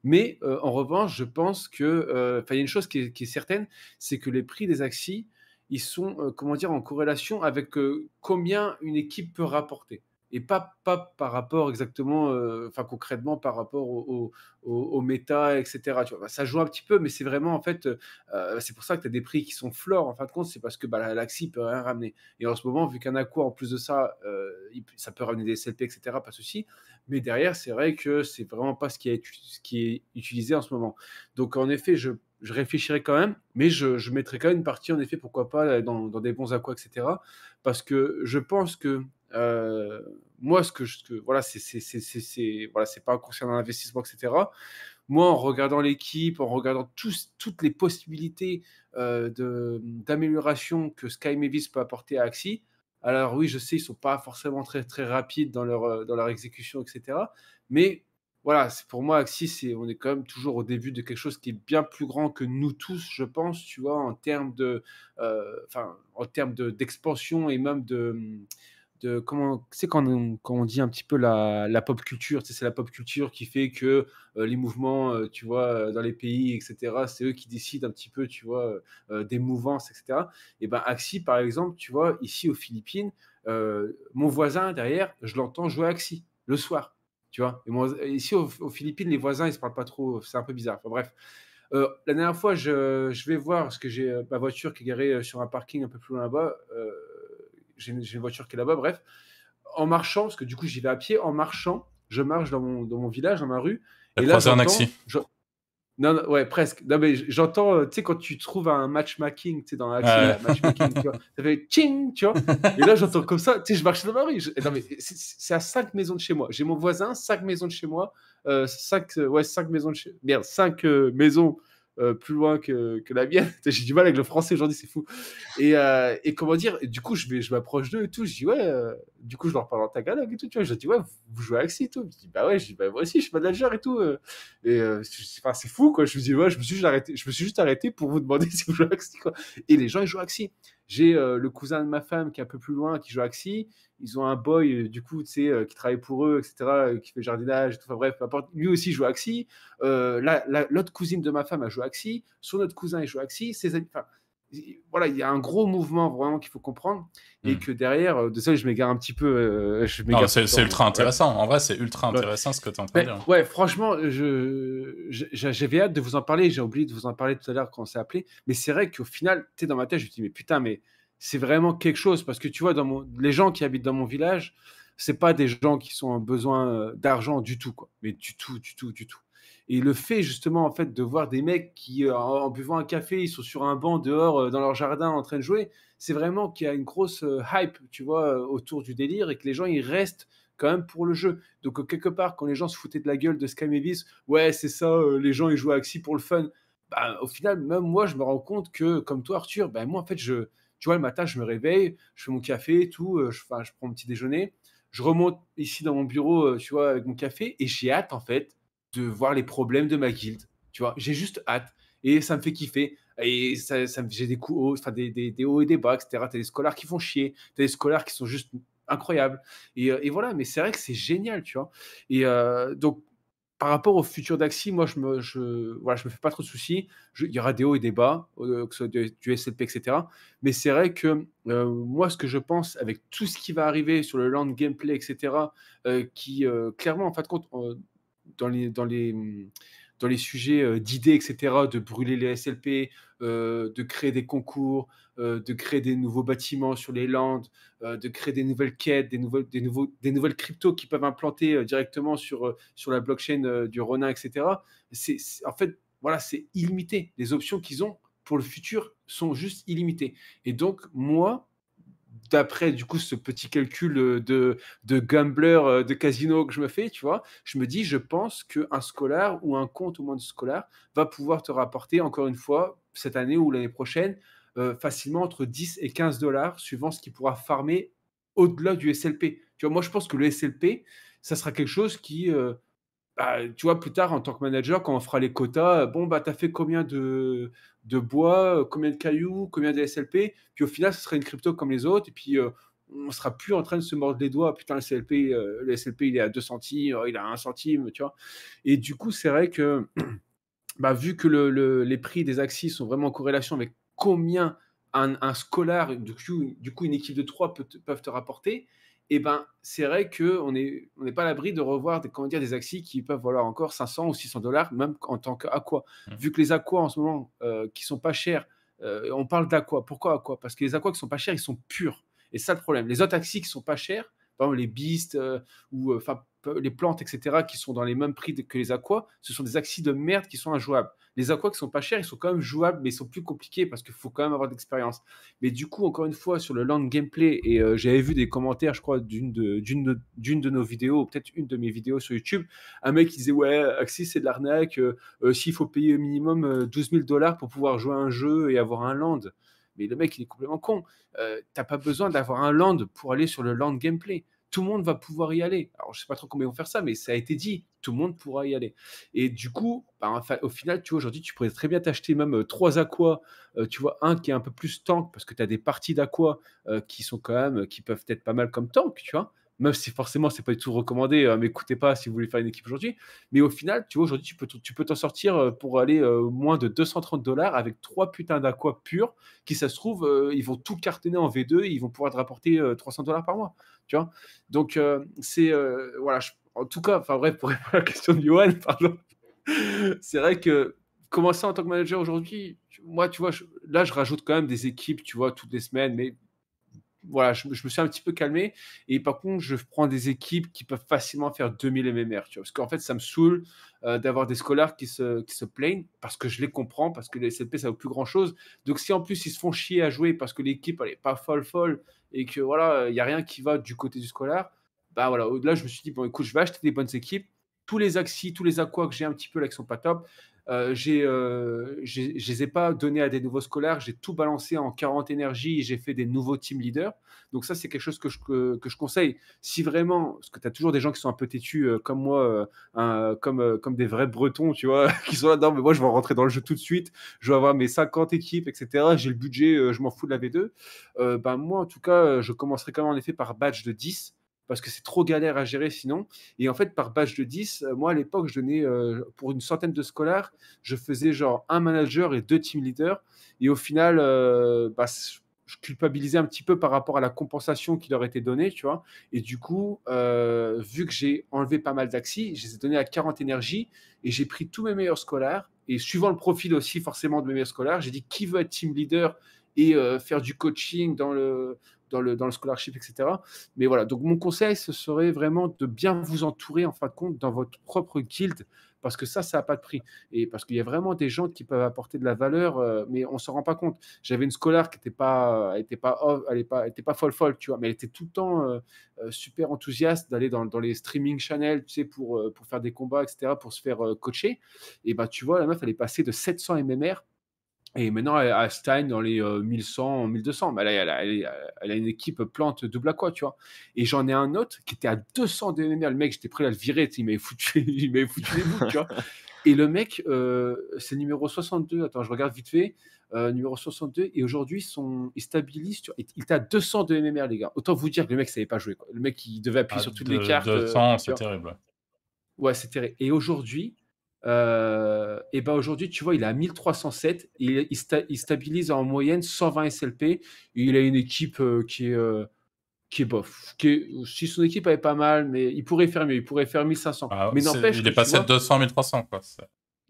Mais euh, en revanche, je pense que. Euh, y a une chose qui est, certaine, c'est que les prix des axis, ils sont, euh, comment dire, en corrélation avec combien une équipe peut rapporter et pas, pas par rapport exactement, euh, enfin concrètement par rapport au, au, au méta, etc. Tu vois, bah, ça joue un petit peu, mais c'est vraiment en fait, euh, euh, c'est pour ça que tu as des prix qui sont flores en fin de compte, c'est parce que bah, la peut rien ramener. Et en ce moment, vu qu'un Aqua en plus de ça, ça peut ramener des SLP, etc., pas de mais derrière, c'est vrai que c'est vraiment pas ce qui, est, ce qui est utilisé en ce moment. Donc en effet, je je réfléchirai quand même, mais je, mettrai quand même une partie, en effet, pourquoi pas, euh, dans, des bons à quoi, etc. Parce que je pense que euh, moi, ce que, je, voilà, c'est voilà, pas concernant l'investissement, etc. Moi, en regardant l'équipe, en regardant toutes les possibilités euh, d'amélioration que Sky Mavis peut apporter à Axi, alors oui, je sais, ils sont pas forcément très, très rapides dans leur, dans leur exécution, etc. Mais voilà, pour moi Axi, c'est on est quand même toujours au début de quelque chose qui est bien plus grand que nous tous, je pense, tu vois, en termes de, euh, en termes d'expansion et même de, de comment, c'est quand on, quand on dit un petit peu la, pop culture, c'est la pop culture qui fait que euh, les mouvements, euh, tu vois, dans les pays, etc., c'est eux qui décident un petit peu, tu vois, des mouvances, etc. Et eh ben Axis, par exemple, tu vois, ici aux Philippines, mon voisin derrière, je l'entends jouer Axi le soir tu vois Ici, aux, Philippines, les voisins, ils se parlent pas trop. C'est un peu bizarre. bref. Euh, la dernière fois, je, vais voir, parce que j'ai euh, ma voiture qui est garée euh, sur un parking un peu plus loin là-bas. j'ai une, voiture qui est là-bas, bref. En marchant, parce que du coup, j'y vais à pied, en marchant, je marche dans mon, village, dans ma rue. Et là, un taxi. Non, ouais, presque. Non, mais j'entends, euh, tu sais, quand tu trouves un matchmaking, tu sais, dans la matchmaking, tu vois, ça fait ching, tu vois. Et là, j'entends comme ça, tu sais, je marche dans ma rue. Non, mais c'est à cinq maisons de chez moi. J'ai mon voisin, cinq maisons de chez moi, euh, cinq, euh, ouais, cinq maisons de chez, merde, cinq euh, maisons euh, plus loin que, que la mienne. J'ai du mal avec le français aujourd'hui, c'est fou. Et, euh, et, comment dire, du coup, je, vais, je m'approche d'eux et tout. Je dis, ouais, euh, du coup, je leur parle en tagalog et tout. Tu vois, je dis, ouais, vous, jouez à Axie et tout. Je dis, bah ouais, je bah, moi aussi, je suis manager et tout. Et enfin, c'est fou, quoi. Je me dis, ouais, je me suis juste arrêté, je me suis juste arrêté pour vous demander si vous jouez à Axie Et les gens, ils jouent à Axie j'ai euh, le cousin de ma femme qui est un peu plus loin, qui joue à Axi. Ils ont un boy, euh, du coup, tu sais, euh, qui travaille pour eux, etc., qui fait jardinage, tout. bref, Lui aussi joue à Axi. L'autre cousine de ma femme a joué Axi. Son autre cousin, il joue Axi. Ses amis voilà, il y a un gros mouvement vraiment qu'il faut comprendre et hmm. que derrière, euh, de ça, je m'égare un petit peu. Euh, c'est, ultra intéressant. En vrai, c'est ultra intéressant ce que tu es en dire. Ouais, franchement, je, j'avais hâte de vous en parler. J'ai oublié de vous en parler tout à l'heure quand on s'est appelé. Mais c'est vrai qu'au final, tu es dans ma tête, je me dis, mais putain, mais c'est vraiment quelque chose parce que tu vois, dans mon, les gens qui habitent dans mon village, c'est pas des gens qui sont en besoin euh, d'argent du tout, quoi. Mais du tout, du tout, du tout. Et le fait justement en fait de voir des mecs qui euh, en, buvant un café, ils sont sur un banc dehors euh, dans leur jardin en train de jouer, c'est vraiment qu'il y a une grosse euh, hype, tu vois, autour du délire et que les gens ils restent quand même pour le jeu. Donc quelque part quand les gens se foutaient de la gueule de Sky ouais c'est ça, les gens ils jouent à Axie pour le fun. Bah, au final même moi je me rends compte que comme toi Arthur, ben moi en fait je tu vois, le matin, je me réveille, je fais mon café tout, je, je prends mon petit déjeuner, je remonte ici dans mon bureau, tu vois, avec mon café, et j'ai hâte, en fait, voir les problèmes de ma guilde. Tu vois, j'ai juste hâte et ça me fait kiffer. Et ça, j'ai des coups hauts, enfin des, des, hauts et des bas, etc. T'as des scolaires qui font chier, t'as des scolaires qui sont juste incroyables. Et, euh, voilà, mais c'est vrai que c'est génial, tu vois. Et euh, donc, par rapport au futur d'Axi, moi, je me, je, je me fais pas trop de soucis. il y aura des hauts et des bas, euh, que ce soit du, SLP, etc. Mais c'est vrai que moi, ce que je pense avec tout ce qui va arriver sur le land gameplay, etc., qui clairement, en fin de compte, dans les, dans les, les sujets euh, d'idées, etc., de brûler les SLP, euh, de créer des concours, euh, de créer des nouveaux bâtiments sur les landes, de créer des nouvelles quêtes, des nouvelles, des nouveaux, des nouvelles cryptos qui peuvent implanter directement sur, sur la blockchain du Ronin, etc. C'est, en fait, voilà, c'est illimité. Les options qu'ils ont pour le futur sont juste illimitées. Et donc, moi, d'après du coup ce petit calcul euh, de, de gambler euh, de casino que je me fais, tu vois, je me dis, je pense qu'un scolaire ou un compte au moins de scolaire va pouvoir te rapporter encore une fois cette année ou l'année prochaine euh, facilement entre 10 et 15 dollars suivant ce qu'il pourra farmer au-delà du SLP. Tu vois, moi je pense que le SLP, ça sera quelque chose qui bah, tu vois, plus tard, en tant que manager, quand on fera les quotas, euh, bon, bah, tu as fait combien de, de bois, euh, combien de cailloux, combien de SLP, puis au final, ce sera une crypto comme les autres, et puis on euh, on sera plus en train de se mordre les doigts, putain, le, SLP, le SLP, il est à 2 centimes, il est à 1 centime, tu vois. Et du coup, c'est vrai que, bah, vu que le, les prix des axes sont vraiment en corrélation avec combien un, scolaire, du coup, du coup, une équipe de 3 peuvent te rapporter, eh ben c'est vrai que on n'est pas à l'abri de revoir des, comment des axis qui peuvent valoir encore 500 ou 600 dollars, même en tant qu'aqua. Mm. Vu que les aquas en ce moment, euh, qui sont pas chers, euh, on parle d'aqua. Pourquoi aqua Parce que les Aqua qui sont pas chers, ils sont purs. Et ça le problème. Les autres axis qui sont pas chers, par exemple les Beasts euh, ou euh, enfin les plantes, etc., qui sont dans les mêmes prix que les aquas, ce sont des axes de merde qui sont injouables. Les aquas qui sont pas chers, ils sont quand même jouables, mais ils sont plus compliqués parce qu'il faut quand même avoir de l'expérience. Mais du coup, encore une fois, sur le land gameplay, et euh, j'avais vu des commentaires, je crois, d'une de, nos vidéos, peut-être une de mes vidéos sur YouTube, un mec qui disait Ouais, Axis, c'est de l'arnaque, euh, euh, s'il faut payer au minimum 12 000 dollars pour pouvoir jouer un jeu et avoir un land. Mais le mec, il est complètement con. T'as pas besoin d'avoir un land pour aller sur le land gameplay tout le monde va pouvoir y aller. Alors, je sais pas trop comment ils vont faire ça, mais ça a été dit, tout le monde pourra y aller. Et du coup, bah, au final, tu vois, aujourd'hui, tu pourrais très bien t'acheter même euh, trois aquas, euh, tu vois, un qui est un peu plus tank, parce que tu as des parties d'aqua euh, qui sont quand même, qui peuvent être pas mal comme tank, tu vois même si forcément c'est pas du tout recommandé, euh, mais écoutez pas si vous voulez faire une équipe aujourd'hui. Mais au final, tu vois, aujourd'hui, tu peux, tu peux t'en sortir euh, pour aller euh, moins de 230 dollars avec trois putains d'aqua purs qui, ça se trouve, ils vont tout cartonner en V2, ils vont pouvoir te rapporter 300 dollars par mois, tu vois. Donc, c'est, voilà, en tout cas, enfin bref, pour répondre à la question de Johan, pardon, c'est vrai que commencer en tant que manager aujourd'hui, moi, tu vois, là, je rajoute quand même des équipes, tu vois, toutes les semaines, mais voilà, je, me suis un petit peu calmé. Et par contre, je prends des équipes qui peuvent facilement faire 2000 MMR, tu vois, parce qu'en fait, ça me saoule euh, d'avoir des scolaires qui se, qui se plaignent, parce que je les comprends, parce que les SLP, ça vaut plus grand-chose. Donc, si en plus, ils se font chier à jouer parce que l'équipe, elle n'est pas folle, folle, et que voilà, il n'y a rien qui va du côté du scolaire, bah voilà, delà je me suis dit, bon, écoute, je vais acheter des bonnes équipes. Tous les axis, tous les aquas que j'ai un petit peu là qui sont pas top, euh, euh, j'ai, je ne les ai pas donnés à des nouveaux scolaires, j'ai tout balancé en 40 énergies j'ai fait des nouveaux team leaders. Donc ça, c'est quelque chose que je, que, je conseille. Si vraiment, parce que tu as toujours des gens qui sont un peu têtus euh, comme moi, euh, comme, comme des vrais bretons, tu vois, qui sont là-dedans, mais moi, je vais rentrer dans le jeu tout de suite, je vais avoir mes 50 équipes, etc. J'ai le budget, je m'en fous de la V2. bah, ben, moi, en tout cas, je commencerai quand même en effet par batch de 10 parce que c'est trop galère à gérer sinon. Et en fait, par batch de 10, euh, moi à l'époque, je donnais euh, pour une centaine de scolaires, je faisais genre un manager et deux team leaders. Et au final, euh, bah, je culpabilisais un petit peu par rapport à la compensation qui leur était donnée, tu vois. Et du coup, vu que j'ai enlevé pas mal d'axis, je les ai donnés à 40 énergies et j'ai pris tous mes meilleurs scolaires. Et suivant le profil aussi forcément de mes meilleurs scolaires, j'ai dit qui veut être team leader et faire du coaching dans le, dans le, dans le scholarship, etc. Mais voilà, donc mon conseil, ce serait vraiment de bien vous entourer en fin de compte dans votre propre guild parce que ça, ça n'a pas de prix. Et parce qu'il y a vraiment des gens qui peuvent apporter de la valeur, euh, mais on ne s'en rend pas compte. J'avais une scolaire qui n'était pas, était pas, euh, pas, était pas folle folle, tu vois, mais elle était tout le temps euh, super enthousiaste d'aller dans, les streaming channels, tu sais, pour, pour faire des combats, etc., pour se faire coacher. Et ben, tu vois, la meuf, elle est passée de 700 MMR et maintenant, elle, elle Stein dans les 1100, euh, 1200. Mais elle, a, euh, a une équipe plante double à quoi, tu vois. Et j'en ai un autre qui était à 200 de Le mec, j'étais prêt à le virer. Il m'avait foutu, il foutu les bouts, tu vois. Et le mec, euh, c'est numéro 62. Attends, je regarde vite fait. numéro 62. Et aujourd'hui, son... il stabilise. Tu il était à 200 de MMR, les gars. Autant vous dire que le mec savait pas jouer. Le mec, il devait appuyer ah, sur toutes les cartes. 200, c'est terrible. Ouais, c'est terrible. Et aujourd'hui, euh, et ben aujourd'hui, tu vois, il est à 1307. Il, stabilise en moyenne 120 SLP. Il a une équipe euh, qui est, euh, qui est bof. si son équipe avait pas mal, mais il pourrait faire mieux. Il pourrait faire 1500. Ah, mais n'empêche. Il est passé de 200 1300. Quoi,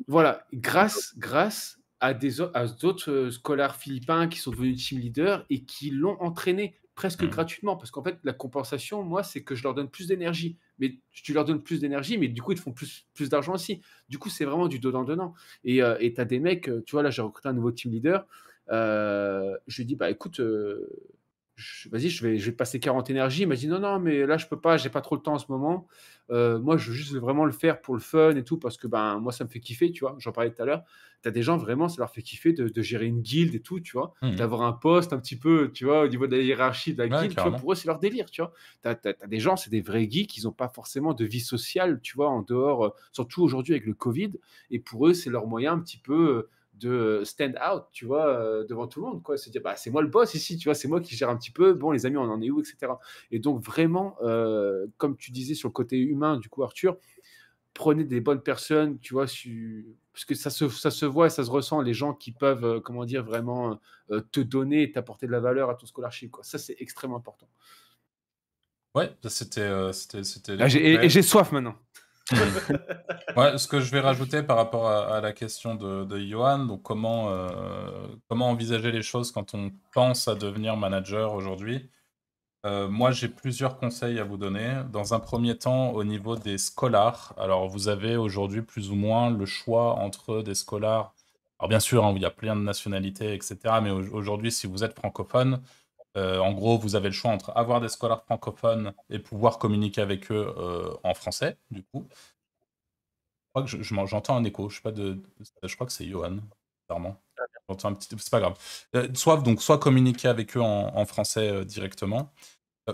voilà. Grâce, grâce à d'autres scolaires philippins qui sont devenus team leader et qui l'ont entraîné presque mmh. gratuitement. Parce qu'en fait, la compensation, moi, c'est que je leur donne plus d'énergie mais tu leur donnes plus d'énergie, mais du coup, ils te font plus, plus d'argent aussi. Du coup, c'est vraiment du donnant-donnant. Et euh, tu as des mecs, euh, tu vois, là, j'ai recruté un nouveau team leader. Euh, je lui dis, bah écoute, vas-y, je vais, je passer 40 énergies. Il m'a dit non, non, mais là, je peux pas, j'ai pas trop le temps en ce moment. Euh, moi, je veux juste vraiment le faire pour le fun et tout, parce que ben, moi, ça me fait kiffer, tu vois. J'en parlais tout à l'heure. Tu as des gens vraiment, ça leur fait kiffer de, gérer une guilde et tout, tu vois, mmh. d'avoir un poste un petit peu, tu vois, au niveau de la hiérarchie de la guilde. pour eux, c'est leur délire, tu vois. Tu as, des gens, c'est des vrais geeks, ils n'ont pas forcément de vie sociale, tu vois, en dehors, euh, surtout aujourd'hui avec le Covid. Et pour eux, c'est leur moyen un petit peu. Euh, de euh, stand out, tu vois, euh, devant tout le monde, quoi. Se bah, c'est moi le boss ici, tu vois, c'est moi qui gère un petit peu. Bon, les amis, on en est où, etc. Et donc, vraiment, euh, comme tu disais sur le côté humain, du coup, Arthur, prenez des bonnes personnes, tu vois, parce que ça se, ça se voit, ça se ressent, les gens qui peuvent, comment dire, vraiment te donner et t'apporter de la valeur à ton scholarship, quoi. Ça, c'est extrêmement important. Ouais, bah, c'était. c'était, et j'ai soif maintenant ce que je vais rajouter par rapport à, la question de, Johan, donc comment, euh, comment envisager les choses quand on pense à devenir manager aujourd'hui euh, Moi, j'ai plusieurs conseils à vous donner. Dans un premier temps, au niveau des scolars, alors vous avez aujourd'hui plus ou moins le choix entre des scolars. Alors bien sûr, hein, il y a plein de nationalités, etc. Mais aujourd'hui, si vous êtes francophone, euh, en gros, vous avez le choix entre avoir des scolaires francophones et pouvoir communiquer avec eux euh, en français, du coup. Je j'entends un écho, je, pas de, je crois que c'est Johan, clairement. C'est pas grave. Euh, soit, donc, soit communiquer avec eux en, français directement,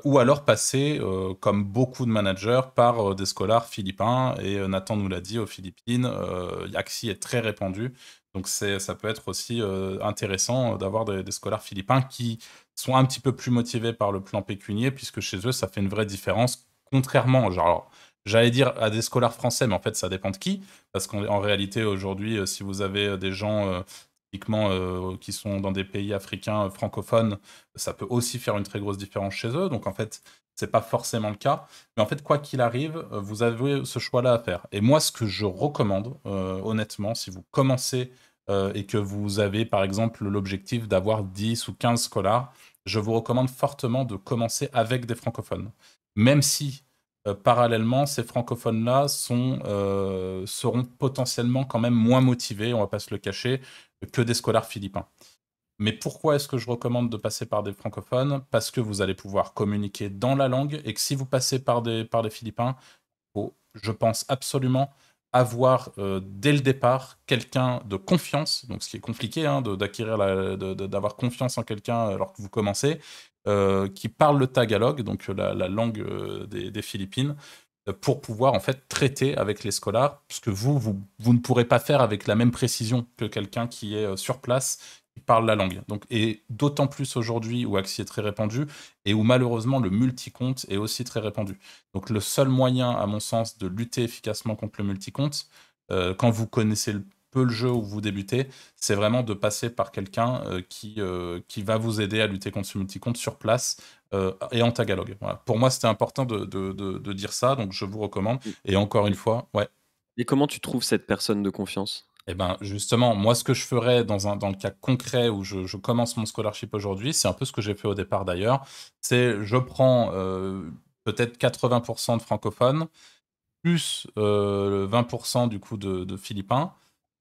ou alors passer, comme beaucoup de managers, par des scolaires philippins. Et Nathan nous l'a dit, aux Philippines, Yaxi est très répandu. Donc ça peut être aussi euh, intéressant euh, d'avoir des, scolaires philippins qui sont un petit peu plus motivés par le plan pécunier, puisque chez eux, ça fait une vraie différence, contrairement, j'allais dire à des scolaires français, mais en fait, ça dépend de qui, parce qu'en réalité, aujourd'hui, euh, si vous avez des gens... typiquement qui sont dans des pays africains francophones, ça peut aussi faire une très grosse différence chez eux. Donc en fait, c'est pas forcément le cas. Mais en fait, quoi qu'il arrive, euh, vous avez ce choix-là à faire. Et moi, ce que je recommande, euh, honnêtement, si vous commencez euh, et que vous avez, par exemple, l'objectif d'avoir 10 ou 15 scolars, je vous recommande fortement de commencer avec des francophones. Même si, parallèlement, ces francophones-là seront potentiellement quand même moins motivés, on va pas se le cacher, que des scolars philippins. Mais pourquoi est-ce que je recommande de passer par des francophones Parce que vous allez pouvoir communiquer dans la langue et que si vous passez par des, par des Philippins, je pense absolument avoir euh, dès le départ quelqu'un de confiance, donc ce qui est compliqué hein, d'acquérir, d'avoir confiance en quelqu'un alors que vous commencez, euh, qui parle le tagalog, donc euh, la, langue des, Philippines, pour pouvoir en fait traiter avec les scolaires, parce que vous, vous, vous ne pourrez pas faire avec la même précision que quelqu'un qui est sur place, parle la langue. Donc, et d'autant plus aujourd'hui où Axie est très répandu et où malheureusement le multicompte est aussi très répandu. Donc le seul moyen, à mon sens, de lutter efficacement contre le multicompte, euh, quand vous connaissez peu le jeu où vous débutez, c'est vraiment de passer par quelqu'un euh, qui, euh, qui va vous aider à lutter contre ce multicompte sur place et en tagalog. Pour moi, c'était important de, de, dire ça, donc je vous recommande. Et encore une fois, ouais. Et comment tu trouves cette personne de confiance eh bien justement, moi ce que je ferais dans, un, dans le cas concret où je, commence mon scholarship aujourd'hui, c'est un peu ce que j'ai fait au départ d'ailleurs, c'est je prends euh, peut-être 80% de francophones, plus 20% euh, du coup de, de, philippins,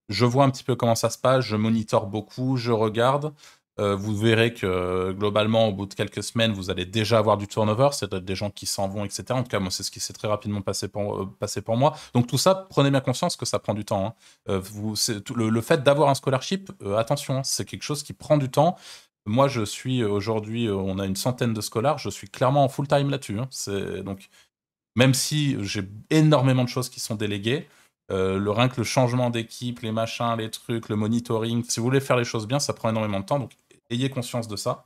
je vois un petit peu comment ça se passe, je monite beaucoup, je regarde, euh, vous verrez que euh, globalement, au bout de quelques semaines, vous allez déjà avoir du turnover, c'est des gens qui s'en vont, etc. En tout cas, moi, c'est ce qui s'est très rapidement passé pour, euh, pour moi. Donc tout ça, prenez bien conscience que ça prend du temps. Hein. le, fait d'avoir un scholarship, attention, hein, c'est quelque chose qui prend du temps. Moi, je suis aujourd'hui, on a une centaine de scolaires. je suis clairement en full time là-dessus. Hein. Donc, même si j'ai énormément de choses qui sont déléguées, euh, le rien que le changement d'équipe, les machins, les trucs, le monitoring. Si vous voulez faire les choses bien, ça prend énormément de temps, donc ayez conscience de ça.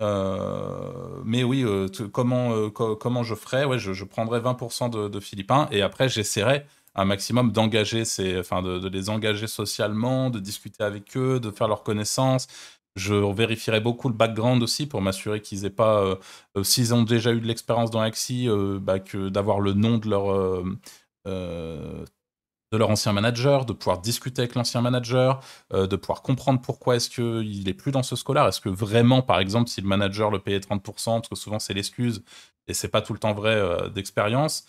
Euh, mais oui, euh, comment, comment je ferais ouais, je, prendrai prendrais 20% de, Philippins et après j'essaierai un maximum d'engager, enfin de, de, les engager socialement, de discuter avec eux, de faire leur connaissance. Je vérifierai beaucoup le background aussi pour m'assurer qu'ils aient pas, s'ils ont déjà eu de l'expérience dans Axi, bah, d'avoir le nom de leur de leur ancien manager, de pouvoir discuter avec l'ancien manager, euh, de pouvoir comprendre pourquoi est-ce qu'il n'est plus dans ce scolaire. Est-ce que vraiment, par exemple, si le manager le payait 30%, parce que souvent c'est l'excuse et c'est pas tout le temps vrai euh, d'expérience,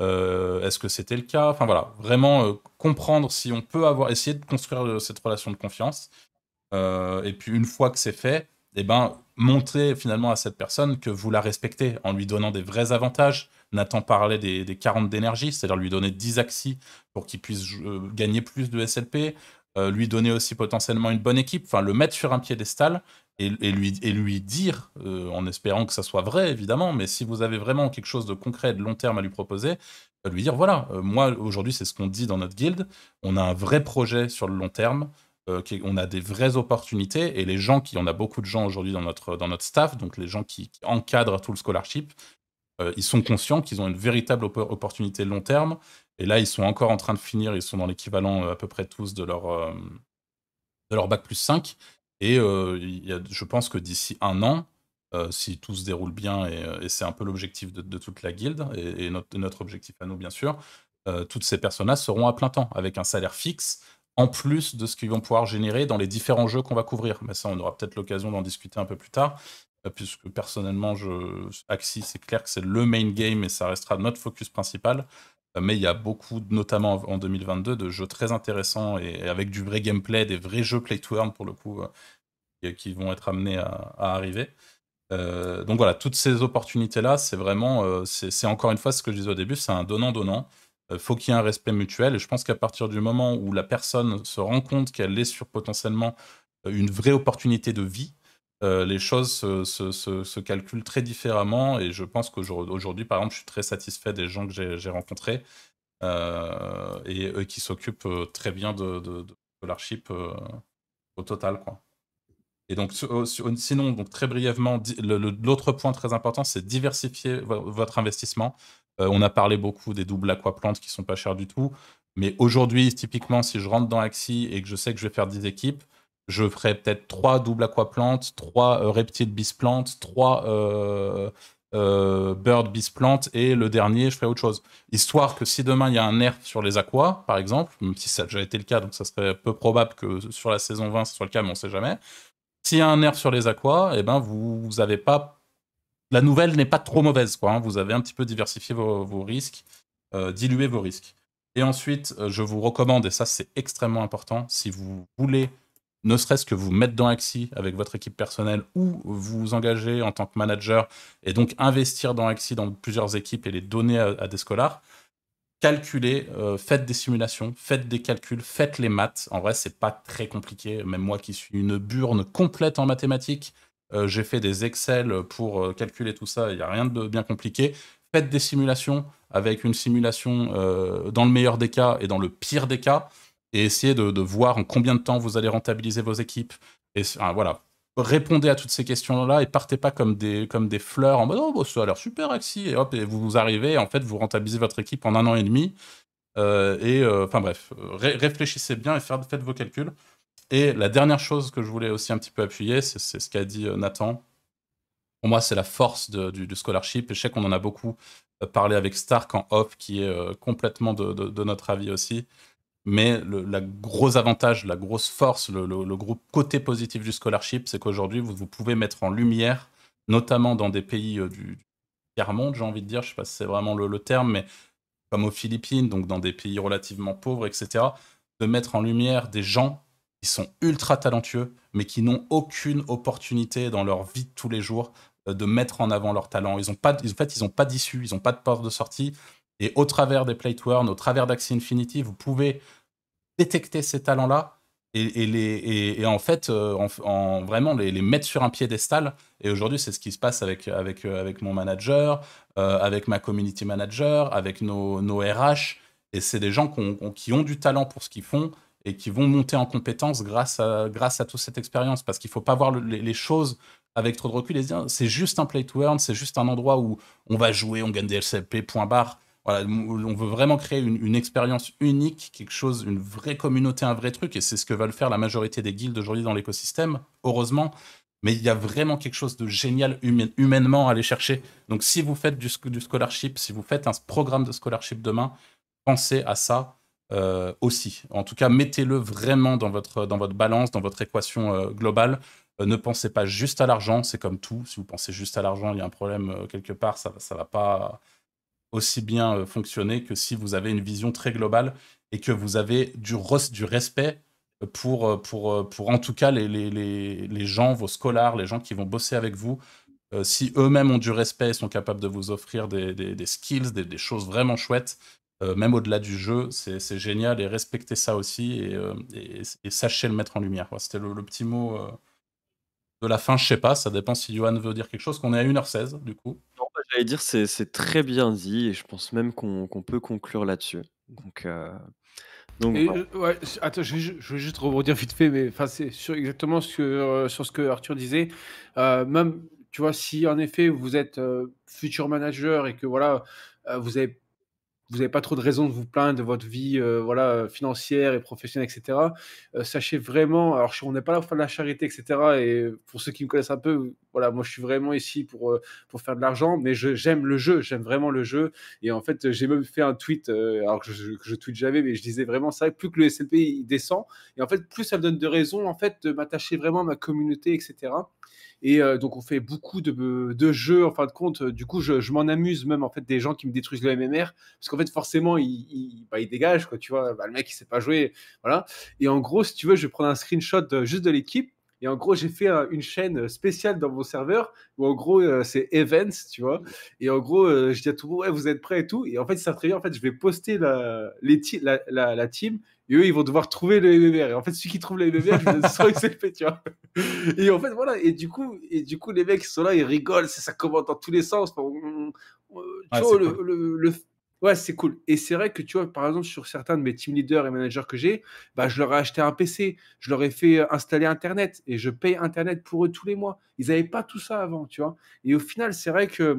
euh, est-ce que c'était le cas Enfin voilà, vraiment comprendre si on peut avoir, essayer de construire cette relation de confiance. et puis une fois que c'est fait, eh ben, montrer finalement à cette personne que vous la respectez en lui donnant des vrais avantages, Nathan parlait des, des 40 d'énergie, c'est-à-dire lui donner 10 axes pour qu'il puisse euh, gagner plus de SLP, euh, lui donner aussi potentiellement une bonne équipe, enfin le mettre sur un piédestal et, lui, et lui dire, euh, en espérant que ça soit vrai évidemment, mais si vous avez vraiment quelque chose de concret de long terme à lui proposer, lui dire voilà, moi aujourd'hui c'est ce qu'on dit dans notre guild, on a un vrai projet sur le long terme, on a des vraies opportunités et les gens qui, on a beaucoup de gens aujourd'hui dans notre, dans notre staff, donc les gens qui, encadrent tout le scholarship, euh, ils sont conscients qu'ils ont une véritable opportunité opportunité long terme. Et là, ils sont encore en train de finir. Ils sont dans l'équivalent euh, à peu près tous de leur, euh, de leur bac plus 5. Et je pense que d'ici un an, si tout se déroule bien, et, c'est un peu l'objectif de, toute la guilde, et, notre, notre, objectif à nous, bien sûr, toutes ces personnes-là seront à plein temps, avec un salaire fixe, en plus de ce qu'ils vont pouvoir générer dans les différents jeux qu'on va couvrir. Mais ça, on aura peut-être l'occasion d'en discuter un peu plus tard. Euh, puisque personnellement, je... Axie, c'est clair que c'est le main game et ça restera notre focus principal. Euh, mais il y a beaucoup, notamment en 2022, de jeux très intéressants et avec du vrai gameplay, des vrais jeux play to earn pour le coup, euh, qui vont être amenés à, arriver. donc voilà, toutes ces opportunités-là, c'est vraiment, c'est encore une fois ce que je disais au début, c'est un donnant-donnant. il faut qu'il y ait un respect mutuel. Et je pense qu'à partir du moment où la personne se rend compte qu'elle est sur potentiellement une vraie opportunité de vie, euh, les choses se, calculent très différemment. Et je pense qu'aujourd'hui, par exemple, je suis très satisfait des gens que j'ai rencontrés euh, et, qui s'occupent euh, très bien de, de, de l'archip au total. Quoi. Et donc, sinon, donc très brièvement, l'autre point très important, c'est diversifier votre investissement. on a parlé beaucoup des doubles aquaplantes qui sont pas chers du tout. Mais aujourd'hui, typiquement, si je rentre dans Axi et que je sais que je vais faire 10 équipes, je ferai peut-être trois doubles aquaplantes, trois euh, reptiles bisplantes, trois euh, euh, bird bisplantes et le dernier, je ferai autre chose. Histoire que si demain il y a un nerf sur les aquas, par exemple, même si ça a déjà été le cas, donc ça serait peu probable que sur la saison 20 ce soit le cas, mais on ne sait jamais. S'il y a un nerf sur les aquas, et eh ben vous, avez pas. La nouvelle n'est pas trop mauvaise, quoi. Hein. Vous avez un petit peu diversifié vos, vos risques, euh, dilué vos risques. Et ensuite, euh, je vous recommande, et ça c'est extrêmement important, si vous voulez ne serait-ce que vous mettre dans Axi avec votre équipe personnelle ou vous engager en tant que manager et donc investir dans Axi dans plusieurs équipes et les donner à, des scholars, calculez, euh, faites des simulations, faites des calculs, faites les maths. En vrai, c'est pas très compliqué. Même moi qui suis une burne complète en mathématiques, euh, j'ai fait des Excel pour euh, calculer tout ça. Il n'y a rien de bien compliqué. Faites des simulations avec une simulation dans le meilleur des cas et dans le pire des cas et essayez de, voir en combien de temps vous allez rentabiliser vos équipes. Et voilà, répondez à toutes ces questions-là et partez pas comme des, comme des fleurs en mode oh, bah, ça a l'air super Axi et hop et vous, arrivez en fait vous rentabilisez votre équipe en un an et demi euh, et euh, enfin bref réfléchissez bien et faites, vos calculs et la dernière chose que je voulais aussi un petit peu appuyer c'est ce qu'a dit euh, Nathan pour moi c'est la force du, scholarship je sais qu'on en a beaucoup parlé avec Stark en off qui est complètement de, notre avis aussi mais le la gros avantage, la grosse force, le, gros côté positif du scholarship, c'est qu'aujourd'hui, vous, pouvez mettre en lumière, notamment dans des pays euh, du, tiers-monde, j'ai envie de dire, je ne sais pas si c'est vraiment le, terme, mais comme aux Philippines, donc dans des pays relativement pauvres, etc., de mettre en lumière des gens qui sont ultra talentueux, mais qui n'ont aucune opportunité dans leur vie de tous les jours euh, de mettre en avant leur talent. Ils ont pas, en fait, ils n'ont pas d'issue, ils n'ont pas de porte de sortie. Et au travers des play to earn, au travers d'Axie Infinity, vous pouvez détecter ces talents-là et, les, et, en fait, euh, en, vraiment les, mettre sur un piédestal. Et aujourd'hui, c'est ce qui se passe avec, avec, euh, avec mon manager, euh, avec ma community manager, avec nos, nos RH. Et c'est des gens qui ont du talent pour ce qu'ils font et qui vont monter en compétence grâce à, grâce à toute cette expérience. Parce qu'il ne faut pas voir les, choses avec trop de recul et c'est juste un play to earn, c'est juste un endroit où on va jouer, on gagne des LCP, point barre on veut vraiment créer une, expérience unique, quelque chose, une vraie communauté, un vrai truc, et c'est ce que veulent faire la majorité des guildes aujourd'hui dans l'écosystème, heureusement. Mais il y a vraiment quelque chose de génial humainement à aller chercher. Donc si vous faites du, scholarship, si vous faites un programme de scholarship demain, pensez à ça euh, aussi. En tout cas, mettez-le vraiment dans votre, dans votre balance, dans votre équation euh, globale euh, ne pensez pas juste à l'argent, c'est comme tout. Si vous pensez juste à l'argent, il y a un problème quelque part, ça ne ça va, pas, aussi bien euh, fonctionner que si vous avez une vision très globale et que vous avez du, du respect euh, pour, euh, pour, pour en tout cas les, les, gens, vos scolaires les gens qui vont bosser avec vous, si eux-mêmes ont du respect et sont capables de vous offrir des, skills, des, choses vraiment chouettes, même au-delà du jeu, c'est génial et respectez ça aussi et, sachez le mettre en lumière. C'était le, le, petit mot de la fin, je sais pas, ça dépend si Johan veut dire quelque chose, qu'on est à 1h16 du coup. Non, bah, j'allais dire, c'est très bien dit et je pense même qu'on peut conclure là-dessus. Donc, euh, Donc euh, attends, je, je, je, veux juste rebondir vite fait, mais c'est sur, exactement sur, euh, sur ce que Arthur disait. même, tu vois, si en effet vous êtes futur manager et que voilà, vous avez vous n'avez pas trop de raisons de vous plaindre de votre vie euh, voilà, financière et professionnelle, etc. Euh, sachez vraiment, alors on n'est pas là pour faire de la charité, etc. Et pour ceux qui me connaissent un peu, voilà, moi je suis vraiment ici pour, euh, pour faire de l'argent, mais j'aime le jeu, j'aime vraiment le jeu. Et en fait, j'ai même fait un tweet, alors que je, ne je, tweete jamais, mais je disais vraiment ça, plus que le SLP il descend, et en fait, plus ça me donne de raisons en fait, de m'attacher vraiment à ma communauté, etc. Et euh, donc, on fait beaucoup de, jeux, en fin de compte. Du coup, je, m'en amuse même, en fait, des gens qui me détruisent le MMR. Parce qu'en fait, forcément, ils il, bah, dégagent, quoi, tu vois. Bah, le mec, il sait pas jouer. Voilà. Et en gros, si tu veux, je vais prendre un screenshot juste de l'équipe et en gros, j'ai fait une chaîne spéciale dans mon serveur où en gros, euh, c'est events, tu vois. Et en gros, euh, je dis à tout le monde, ouais, vous êtes prêts et tout. Et en fait, ça très bien. En fait, je vais poster la, les la, team et eux, ils vont devoir trouver le MMR. Et en fait, celui qui trouve le MMR, je me donne c'est fait, tu vois. Et en fait, voilà. Et du coup, et du coup les mecs ils sont là, ils rigolent, ça, ça commente dans tous les sens. tu vois, le, le, Ouais, c'est cool. Et c'est vrai que tu vois, par exemple, sur certains de mes team leaders et managers que j'ai, bah, je leur ai acheté un PC, je leur ai fait euh, installer Internet et je paye Internet pour eux tous les mois. Ils n'avaient pas tout ça avant, tu vois. Et au final, c'est vrai que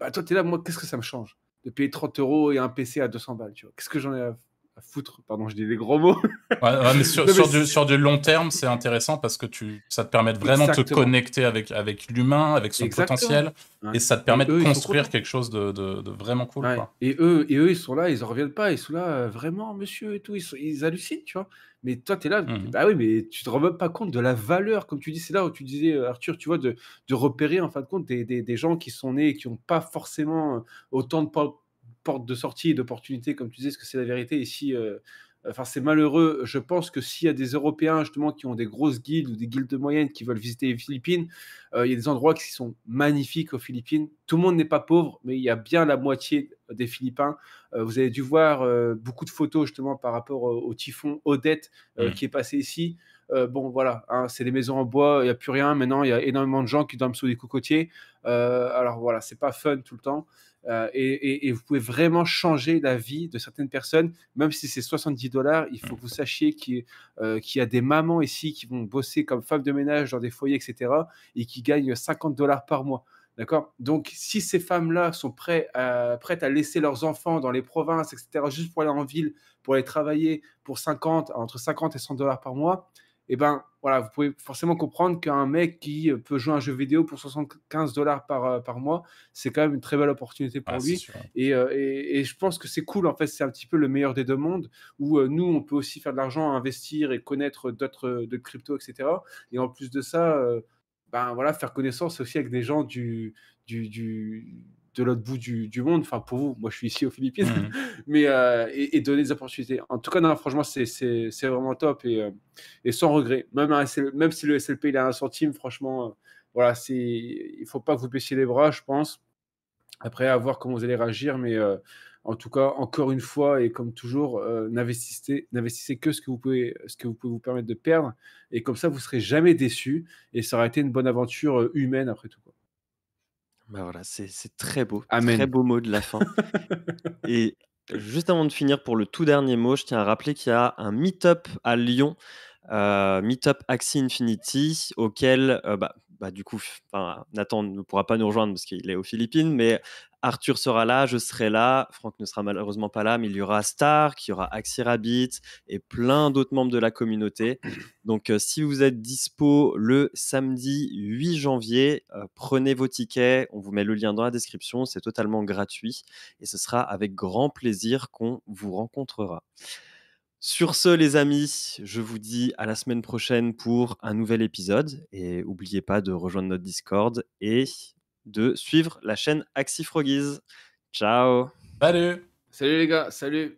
bah, toi, tu es là, moi, qu'est-ce que ça me change de payer 30 euros et un PC à 200 balles, tu vois Qu'est-ce que j'en ai à foutre, pardon, je dis des gros mots. sur, du, long terme, c'est intéressant parce que tu, ça te permet de vraiment te connecter avec, avec l'humain, avec son potentiel, et ça te permet de construire quelque chose de, vraiment cool. Et, eux, et eux, ils sont là, ils en reviennent pas, ils sont là, euh, vraiment, monsieur, et tout, ils, hallucinent, tu vois. Mais toi, tu es là, mmh. bah oui, mais tu te rends même pas compte de la valeur, comme tu dis, c'est là où tu disais, euh, Arthur, tu vois, de, de repérer en fin de compte des, gens qui sont nés et qui n'ont pas forcément euh, autant de porte de sortie et d'opportunité, comme tu disais, ce que c'est la vérité ici euh, enfin, c'est malheureux, je pense que s'il y a des Européens justement qui ont des grosses guildes ou des guildes moyennes qui veulent visiter les Philippines, euh, il y a des endroits qui sont magnifiques aux Philippines. Tout le monde n'est pas pauvre, mais il y a bien la moitié des Philippins. Euh, vous avez dû voir beaucoup de photos justement par rapport au, typhon Odette mmh. qui est passé ici. bon, voilà, hein, c'est des maisons en bois, il n'y a plus rien. Maintenant, il y a énormément de gens qui dorment sous des cocotiers. alors voilà, c'est pas fun tout le temps. Euh, et, vous pouvez vraiment changer la vie de certaines personnes, même si c'est 70 dollars. Il faut que vous sachiez qu'il y euh, a des mamans ici qui vont bosser comme femmes de ménage dans des foyers, etc., et qui gagnent 50 dollars par mois. D'accord Donc, si ces femmes-là sont prêtes à, prêtes à laisser leurs enfants dans les provinces, etc., juste pour aller en ville, pour aller travailler pour 50, entre 50 et 100 dollars par mois, et eh ben voilà, vous pouvez forcément comprendre qu'un mec qui euh, peut jouer un jeu vidéo pour 75 dollars par, euh, par mois, c'est quand même une très belle opportunité pour ah, lui. Euh, et, je pense que c'est cool, en fait, c'est un petit peu le meilleur des deux mondes, où nous, on peut aussi faire de l'argent, investir et connaître d'autres de crypto, etc. Et en plus de ça, ben voilà, faire connaissance aussi avec des gens du, du de l'autre bout du, monde. Enfin, pour vous, moi, je suis ici aux Philippines, mmh. mais euh, et, donner des opportunités. En tout cas, non, franchement, c'est vraiment top euh, et, sans regret. Même, même si le SLP il a un centime, franchement, euh, voilà, c'est il faut pas que vous baissiez les bras, je pense. Après, à voir comment vous allez réagir, mais en tout cas, encore une fois et comme toujours, n'investissez que ce que vous pouvez, ce que vous pouvez vous permettre de perdre, et comme ça, vous serez jamais déçu et ça aurait été une bonne aventure humaine après tout. Bah, voilà, c'est très beau. Très beau mot de la fin. Et juste avant de finir, pour le tout dernier mot, je tiens à rappeler qu'il y a un meet-up à Lyon, euh, meet-up Axie Infinity, auquel, euh, bah, bah, du coup, Nathan ne pourra pas nous rejoindre parce qu'il est aux Philippines, mais Arthur sera là, je serai là, Franck ne sera malheureusement pas là, mais il y aura Stark, il y aura Axi Rabbit et plein d'autres membres de la communauté. Donc euh, si vous êtes dispo le samedi 8 janvier, euh, prenez vos tickets, on vous met le lien dans la description, c'est totalement gratuit et ce sera avec grand plaisir qu'on vous rencontrera. Sur ce, les amis, je vous dis à la semaine prochaine pour un nouvel épisode. Et n'oubliez pas de rejoindre notre Discord et de suivre la chaîne Axi Ciao Salut Salut les gars, salut